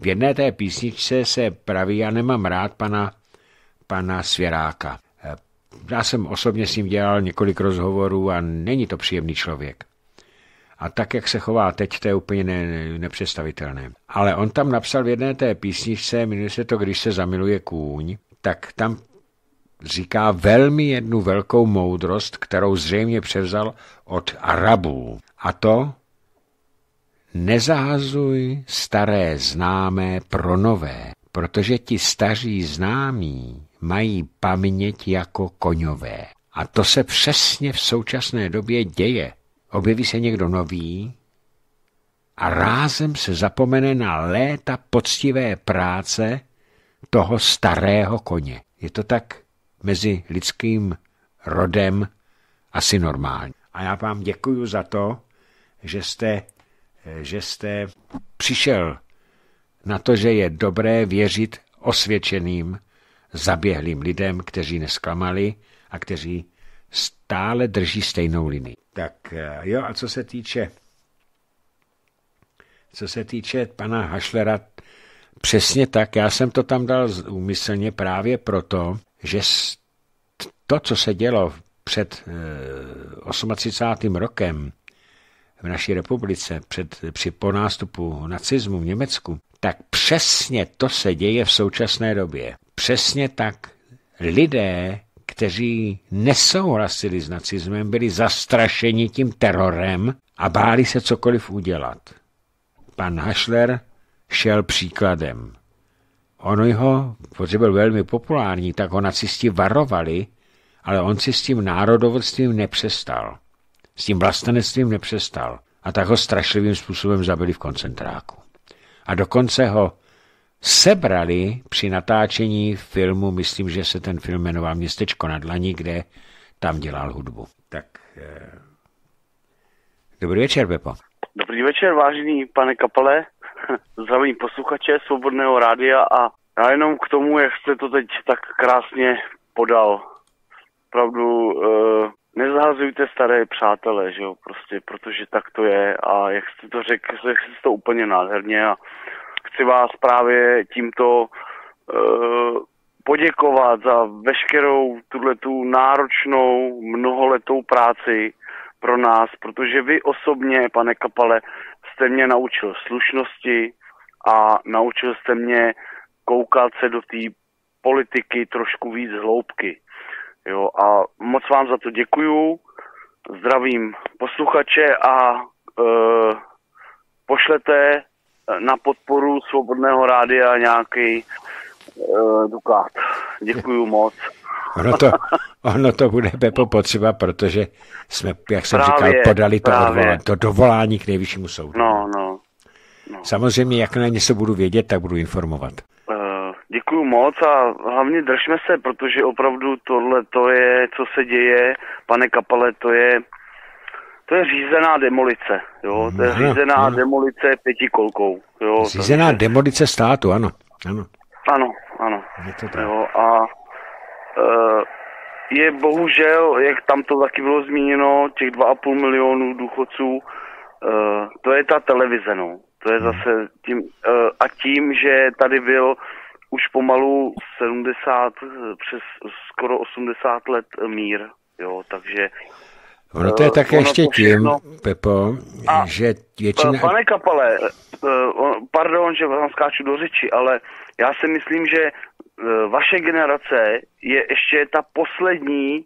v jedné té písničce se praví, já nemám rád pana, pana Svěráka. Já jsem osobně s ním dělal několik rozhovorů a není to příjemný člověk. A tak, jak se chová teď, to je úplně ne, nepředstavitelné. Ale on tam napsal v jedné té písničce, jmenuje se to Když se zamiluje kůň, tak tam říká velmi jednu velkou moudrost, kterou zřejmě převzal od Arabů. A to nezahazuj staré známé pro nové, protože ti staří známí mají paměť jako koňové. A to se přesně v současné době děje objeví se někdo nový a rázem se zapomene na léta poctivé práce toho starého koně. Je to tak mezi lidským rodem asi normální. A já vám děkuji za to, že jste, že jste přišel na to, že je dobré věřit osvědčeným, zaběhlým lidem, kteří nesklamali a kteří stále drží stejnou linii. Tak eh, jo, a co se týče co se týče pana Hašlera, přesně tak, já jsem to tam dal úmyslně právě proto, že to, co se dělo před 38. Eh, rokem v naší republice, před, při po nástupu nacismu v Německu, tak přesně to se děje v současné době. Přesně tak lidé kteří nesouhlasili s nacismem, byli zastrašeni tím terorem a báli se cokoliv udělat. Pan Hašler šel příkladem. On jeho protože byl velmi populární, tak ho nacisti varovali, ale on si s tím národovodstvím nepřestal. S tím vlastenectvím nepřestal. A tak ho strašlivým způsobem zabili v koncentráku. A dokonce ho sebrali při natáčení filmu, myslím, že se ten film jmenoval Městečko na dlaní, kde tam dělal hudbu. Tak eh... dobrý večer, Pepo. Dobrý večer, vážený pane Kapale. Zdravím posluchače Svobodného rádia a já jenom k tomu, jak jste to teď tak krásně podal. Pravdu, eh, nezahazujte staré přátelé, že jo, prostě, protože tak to je a jak jste to řekl, jak jste to úplně nádherně a chci vás právě tímto eh, poděkovat za veškerou tuhle náročnou mnoholetou práci pro nás, protože vy osobně, pane Kapale, jste mě naučil slušnosti a naučil jste mě koukat se do té politiky trošku víc hloubky. Jo, a moc vám za to děkuju, zdravím posluchače a e, pošlete na podporu Svobodného rádia nějaký uh, eh, dukát. Děkuju moc. Ono to, ono to bude Pepo potřeba, protože jsme, jak jsem právě, říkal, podali to, odvolání, to dovolání k nejvyššímu soudu. No, no, no. Samozřejmě, jak na něco budu vědět, tak budu informovat. Uh, moc a hlavně držme se, protože opravdu tohle to je, co se děje, pane Kapale, to je to je řízená demolice, jo, to je řízená ano. demolice pětikolkou, jo. Řízená takže... demolice státu, ano, ano. Ano, ano. Je to tak. Jo, a e, je bohužel, jak tam to taky bylo zmíněno, těch 2,5 milionů důchodců, e, to je ta televize, no. To je hmm. zase tím, e, a tím, že tady byl už pomalu 70, přes skoro 80 let mír, jo, takže Ono to je eh, také ještě tím, Pepo, a že většina... Eh, pane Kapale, eh, pardon, že vám skáču do řeči, ale já si myslím, že vaše generace je ještě ta poslední,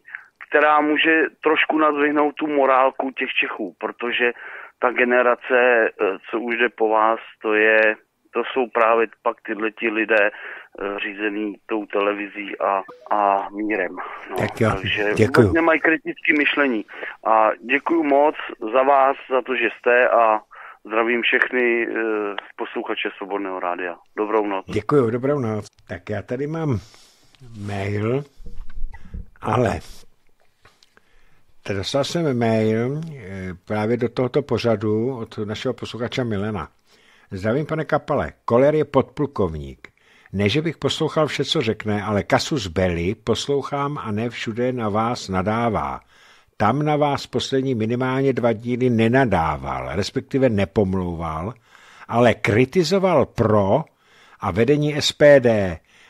která může trošku nadvihnout tu morálku těch Čechů, protože ta generace, co už jde po vás, to je to jsou právě pak tyhle ti lidé eh, řízený tou televizí a, a mírem. No, tak jo, takže děkuju. nemají kritické myšlení. A děkuju moc za vás, za to, že jste a zdravím všechny e, posluchače Svobodného rádia. Dobrou noc. Děkuju, dobrou noc. Tak já tady mám mail, ale dostal jsem mail eh, právě do tohoto pořadu od našeho posluchače Milena. Zdravím, pane Kapale. Koler je podplukovník. Ne, že bych poslouchal vše, co řekne, ale kasus belli poslouchám a ne všude na vás nadává. Tam na vás poslední minimálně dva díly nenadával, respektive nepomlouval, ale kritizoval pro a vedení SPD,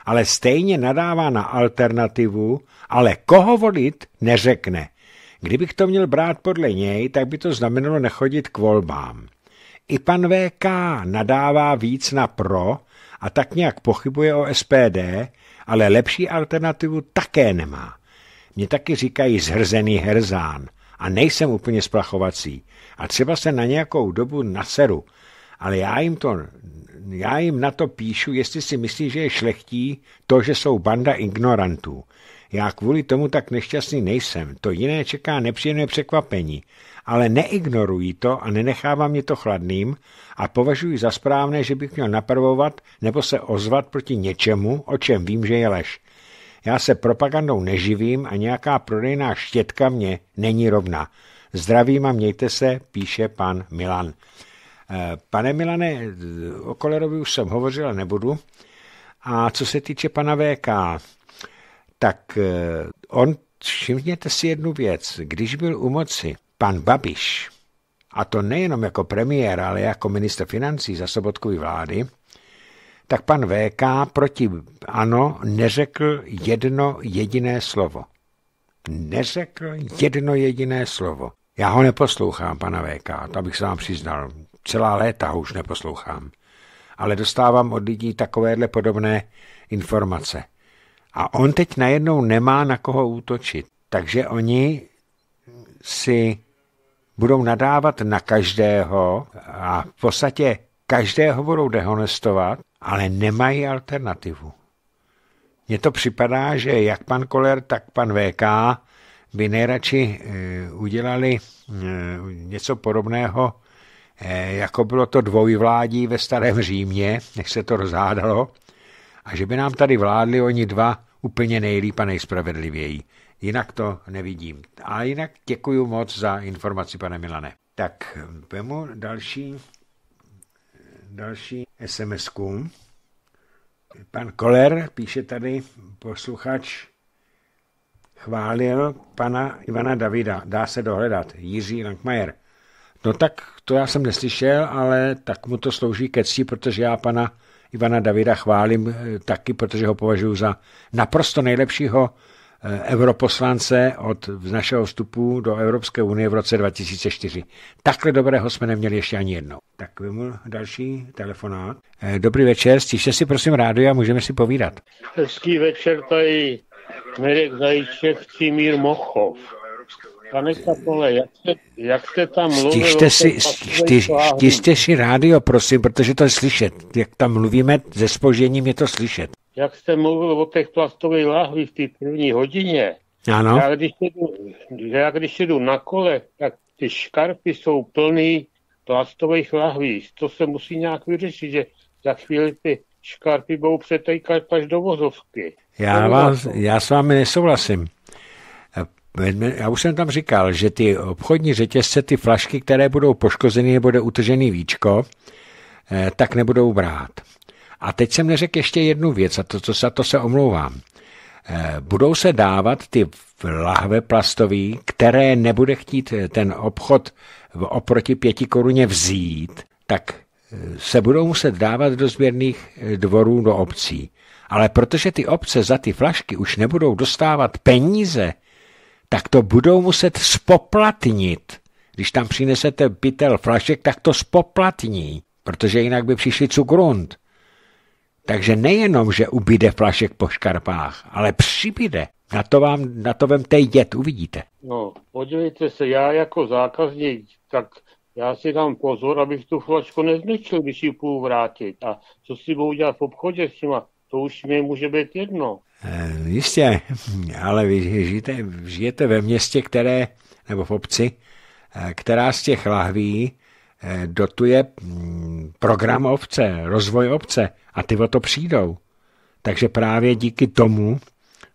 ale stejně nadává na alternativu, ale koho volit neřekne. Kdybych to měl brát podle něj, tak by to znamenalo nechodit k volbám. I pan VK nadává víc na pro a tak nějak pochybuje o SPD, ale lepší alternativu také nemá. Mě taky říkají zhrzený herzán a nejsem úplně splachovací a třeba se na nějakou dobu naseru, ale já jim, to, já jim na to píšu, jestli si myslí, že je šlechtí to, že jsou banda ignorantů. Já kvůli tomu tak nešťastný nejsem, to jiné čeká nepříjemné překvapení ale neignoruji to a nenechávám je to chladným a považuji za správné, že bych měl napravovat nebo se ozvat proti něčemu, o čem vím, že je lež. Já se propagandou neživím a nějaká prodejná štětka mě není rovná. Zdravím a mějte se, píše pan Milan. E, pane Milane, o Kolerovi už jsem hovořil a nebudu. A co se týče pana VK, tak e, on všimněte si jednu věc. Když byl u moci, pan Babiš, a to nejenom jako premiér, ale jako minister financí za sobotkový vlády, tak pan VK proti ANO neřekl jedno jediné slovo. Neřekl jedno jediné slovo. Já ho neposlouchám, pana VK, to bych se vám přiznal. Celá léta ho už neposlouchám. Ale dostávám od lidí takovéhle podobné informace. A on teď najednou nemá na koho útočit. Takže oni si budou nadávat na každého a v podstatě každého budou dehonestovat, ale nemají alternativu. Mně to připadá, že jak pan Koller, tak pan VK by nejradši eh, udělali eh, něco podobného, eh, jako bylo to dvojvládí ve starém Římě, než se to rozhádalo, a že by nám tady vládli oni dva úplně nejlíp a nejspravedlivěji. Jinak to nevidím. A jinak děkuji moc za informaci, pane Milane. Tak vemu další, další sms -ku. Pan Koler píše tady, posluchač chválil pana Ivana Davida, dá se dohledat, Jiří Lankmajer. No tak to já jsem neslyšel, ale tak mu to slouží ke cti, protože já pana Ivana Davida chválím eh, taky, protože ho považuji za naprosto nejlepšího Eh, europoslance od našeho vstupu do Evropské unie v roce 2004. Takhle dobrého jsme neměli ještě ani jednou. Tak vím další telefonát. Eh, dobrý večer, stíšte si prosím rádio a můžeme si povídat. Hezký večer, tady Mirek Zajíček, Cimír Mochov. Pane Kapole, jak jste, jak jste tam mluvil... Stište si, si rádio, prosím, protože to je slyšet. Jak tam mluvíme, ze spožením je to slyšet jak jste mluvil o těch plastových láhvích v té první hodině, ano. Já, když jedu, já když jedu na kole, tak ty škarpy jsou plný plastových lahví. To se musí nějak vyřešit, že za chvíli ty škarpy budou přetejkat až do vozovky. Já, vás, já s vámi nesouhlasím. Eh, já už jsem tam říkal, že ty obchodní řetězce, ty flašky, které budou poškozeny nebo bude utržený víčko, eh, tak nebudou brát. A teď jsem neřekl ještě jednu věc, a to, to, za to se omlouvám. Eh, budou se dávat ty lahve plastové, které nebude chtít eh, ten obchod oproti pěti koruně vzít, tak eh, se budou muset dávat do sběrných dvorů do obcí. Ale protože ty obce za ty flašky už nebudou dostávat peníze, tak to budou muset spoplatnit. Když tam přinesete pytel flašek, tak to spoplatní, protože jinak by přišli cukrunt. Takže nejenom, že ubyde flašek po škarpách, ale přibyde. Na to vám, na to tej jet, uvidíte. No, podívejte se, já jako zákazník, tak já si dám pozor, abych tu flašku nezničil, když ji půjdu vrátit. A co si budu dělat v obchodě s těma, to už mi může být jedno. E, jistě, ale vy žijete, žijete ve městě, které, nebo v obci, eh, která z těch lahví dotuje mm, program obce, rozvoj obce a ty o to přijdou. Takže právě díky tomu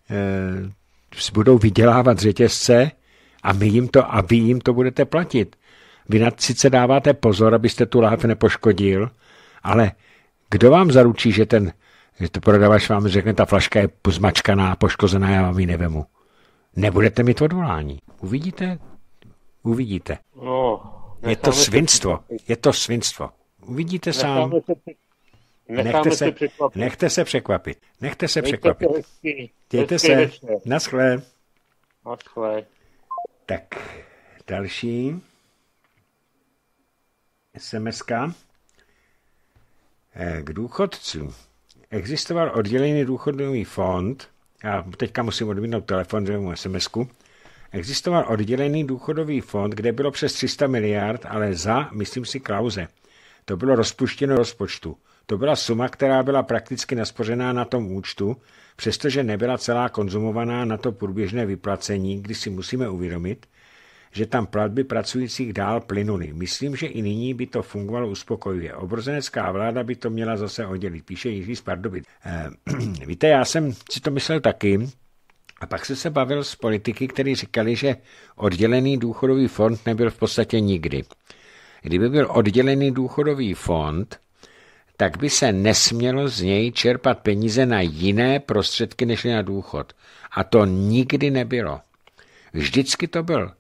eh, budou vydělávat řetězce a my jim to, a vy jim to budete platit. Vy nad sice dáváte pozor, abyste tu láhev nepoškodil, ale kdo vám zaručí, že ten že to prodavač vám řekne, ta flaška je zmačkaná, poškozená, já vám ji nevemu. Nebudete mít odvolání. Uvidíte? Uvidíte. No, je to svinstvo. Je to svinstvo. Uvidíte sám. nechte, se, nechte se překvapit. Nechte se překvapit. Dějte se. Naschle. Naschle. Tak, další. sms eh, K důchodcům. Existoval oddělený důchodový fond. Já teďka musím odmítnout telefon, že mu sms -ku Existoval oddělený důchodový fond, kde bylo přes 300 miliard, ale za, myslím si, Klauze. To bylo rozpuštěno rozpočtu. To byla suma, která byla prakticky naspořená na tom účtu, přestože nebyla celá konzumovaná na to průběžné vyplacení, kdy si musíme uvědomit, že tam platby pracujících dál plynuly. Myslím, že i nyní by to fungovalo uspokojivě. Obrozenecká vláda by to měla zase oddělit, píše Jiří z Eh, víte, já jsem si to myslel taky, a pak se se bavil s politiky, kteří říkali, že oddělený důchodový fond nebyl v podstatě nikdy. Kdyby byl oddělený důchodový fond, tak by se nesmělo z něj čerpat peníze na jiné prostředky než na důchod. A to nikdy nebylo. Vždycky to byl,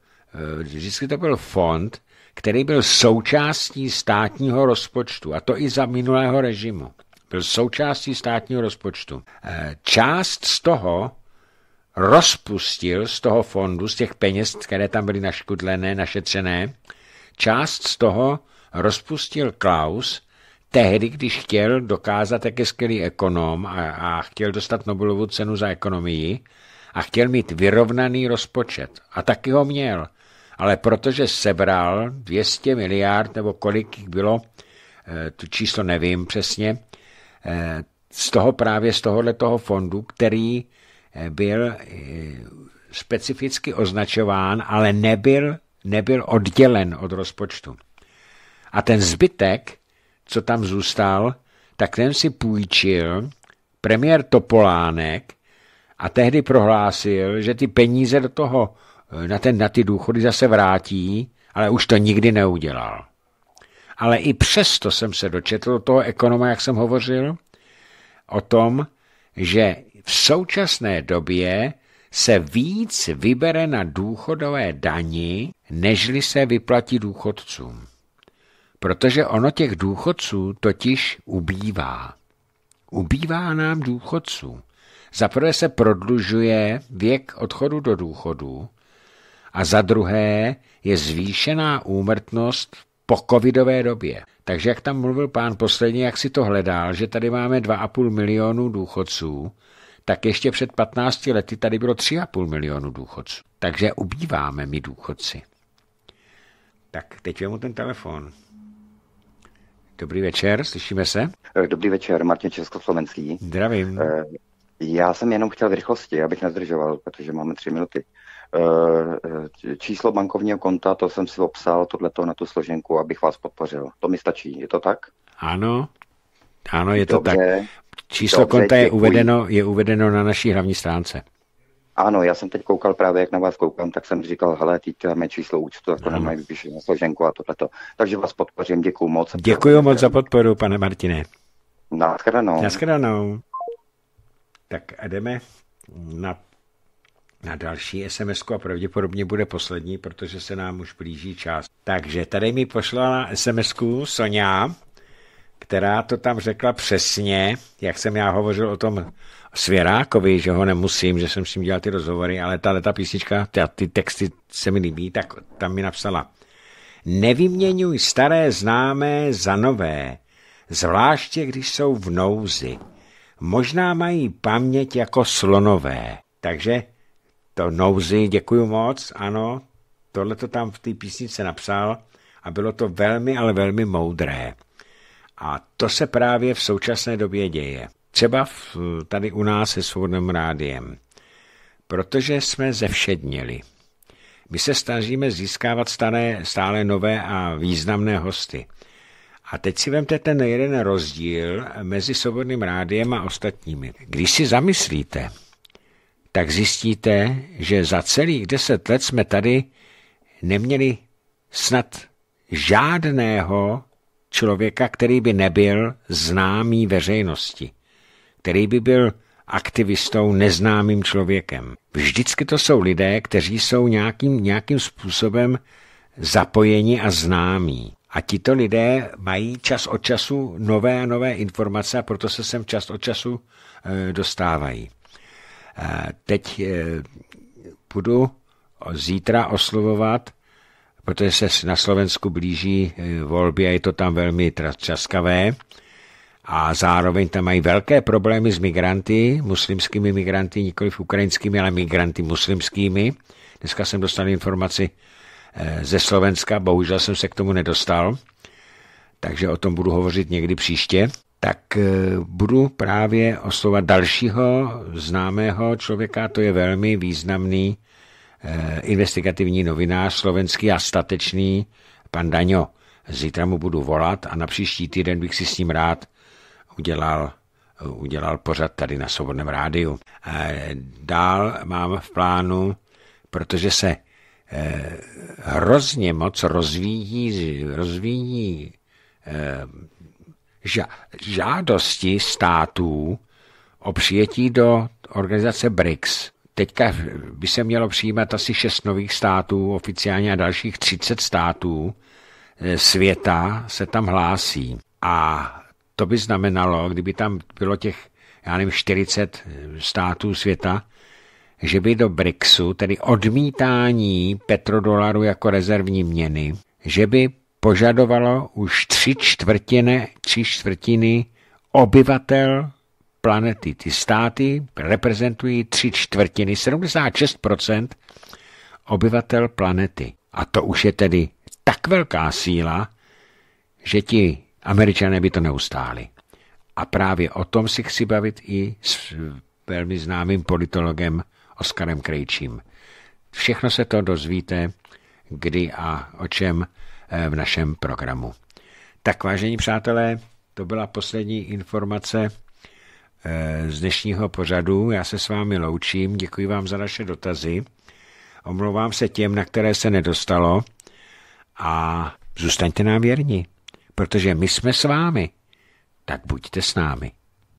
eh, vždycky to byl fond, který byl součástí státního rozpočtu, a to i za minulého režimu. Byl součástí státního rozpočtu. Eh, část z toho rozpustil z toho fondu, z těch peněz, které tam byly naškudlené, našetřené, část z toho rozpustil Klaus, tehdy, když chtěl dokázat, jak je skvělý ekonom a, a chtěl dostat Nobelovu cenu za ekonomii a chtěl mít vyrovnaný rozpočet. A taky ho měl. Ale protože sebral 200 miliard, nebo kolik bylo, eh, tu číslo nevím přesně, eh, z toho právě z tohohle toho fondu, který Eh, byl eh, specificky označován, ale nebyl, nebyl oddělen od rozpočtu. A ten zbytek, co tam zůstal, tak ten si půjčil premiér Topolánek a tehdy prohlásil, že ty peníze do toho, eh, na, ten, na ty důchody zase vrátí, ale už to nikdy neudělal. Ale i přesto jsem se dočetl toho ekonoma, jak jsem hovořil, o tom, že v současné době se víc vybere na důchodové dani, nežli se vyplatí důchodcům. Protože ono těch důchodců totiž ubývá. Ubývá nám důchodců. Za prvé se prodlužuje věk odchodu do důchodu a za druhé je zvýšená úmrtnost po covidové době. Takže jak tam mluvil pán posledně, jak si to hledal, že tady máme 2,5 milionu důchodců, tak ještě před 15 lety tady bylo 3,5 milionu důchodců. Takže ubýváme my důchodci. Tak, teď mu ten telefon. Dobrý večer, slyšíme se. Eh, dobrý večer, Martin Československý. Zdravím. Eh, já jsem jenom chtěl v rychlosti, abych nezdržoval, protože máme tři minuty. Eh, číslo bankovního konta, to jsem si obsal, tohleto na tu složenku, abych vás podpořil. To mi stačí, je to tak? Ano, ano, je Dobře. to tak. Číslo Dobře, konta je uvedeno, je uvedeno na naší hlavní stránce. Ano, já jsem teď koukal právě, jak na vás koukám, tak jsem říkal, hele, teď máme číslo účtu, jako to nemají vypíšu na složenku a tohleto. Takže vás podpořím, děkuji moc. Děkuji moc za podporu, pane Martine. Naschranou. Naschranou. Tak a jdeme na, na další sms a pravděpodobně bude poslední, protože se nám už blíží čas. Takže tady mi pošla sms Sonja která to tam řekla přesně, jak jsem já hovořil o tom Svěrákovi, že ho nemusím, že jsem s ním dělal ty rozhovory, ale ta ta písnička, ty, ty texty se mi líbí, tak tam mi napsala. Nevyměňuj staré známé za nové, zvláště když jsou v nouzi. Možná mají paměť jako slonové. Takže to nouzi, děkuju moc, ano, tohle to tam v té písnice napsal a bylo to velmi, ale velmi moudré. A to se právě v současné době děje. Třeba v, tady u nás se svobodným rádiem. Protože jsme zevšedněli. My se snažíme získávat staré, stále nové a významné hosty. A teď si vemte ten jeden rozdíl mezi svobodným rádiem a ostatními. Když si zamyslíte, tak zjistíte, že za celých deset let jsme tady neměli snad žádného člověka, který by nebyl známý veřejnosti, který by byl aktivistou neznámým člověkem. Vždycky to jsou lidé, kteří jsou nějakým, nějakým způsobem zapojeni a známí. A tito lidé mají čas od času nové a nové informace a proto se sem čas od času eh, dostávají. Eh, teď půjdu eh, budu zítra oslovovat protože se na Slovensku blíží eh, volby a je to tam velmi třaskavé. A zároveň tam mají velké problémy s migranty, muslimskými migranty, nikoli ukrajinskými, ale migranty muslimskými. Dneska jsem dostal informaci eh, ze Slovenska, bohužel jsem se k tomu nedostal, takže o tom budu hovořit někdy příště tak eh, budu právě oslovat dalšího známého člověka, to je velmi významný Eh, investigativní novinář slovenský a statečný, pan Daňo. Zítra mu budu volat a na příští týden bych si s ním rád udělal, udělal pořad tady na Svobodném rádiu. Eh, dál mám v plánu, protože se eh, hrozně moc rozvíjí, rozvíjí žádosti států o přijetí do organizace BRICS. Teďka by se mělo přijímat asi šest nových států oficiálně a dalších 30 států eh, světa se tam hlásí. A to by znamenalo, kdyby tam bylo těch, já nevím, 40 eh, států světa, že by do BRICSu, tedy odmítání petrodolaru jako rezervní měny, že by požadovalo už tři čtvrtiny, tři čtvrtiny obyvatel planety. Ty státy reprezentují tři čtvrtiny, 76% obyvatel planety. A to už je tedy tak velká síla, že ti američané by to neustáli. A právě o tom si chci bavit i s velmi známým politologem Oskarem Krejčím. Všechno se to dozvíte, kdy a o čem eh, v našem programu. Tak vážení přátelé, to byla poslední informace Eh, z dnešního pořadu. Já se s vámi loučím, děkuji vám za naše dotazy. Omlouvám se těm, na které se nedostalo a zůstaňte nám věrni, protože my jsme s vámi, tak buďte s námi.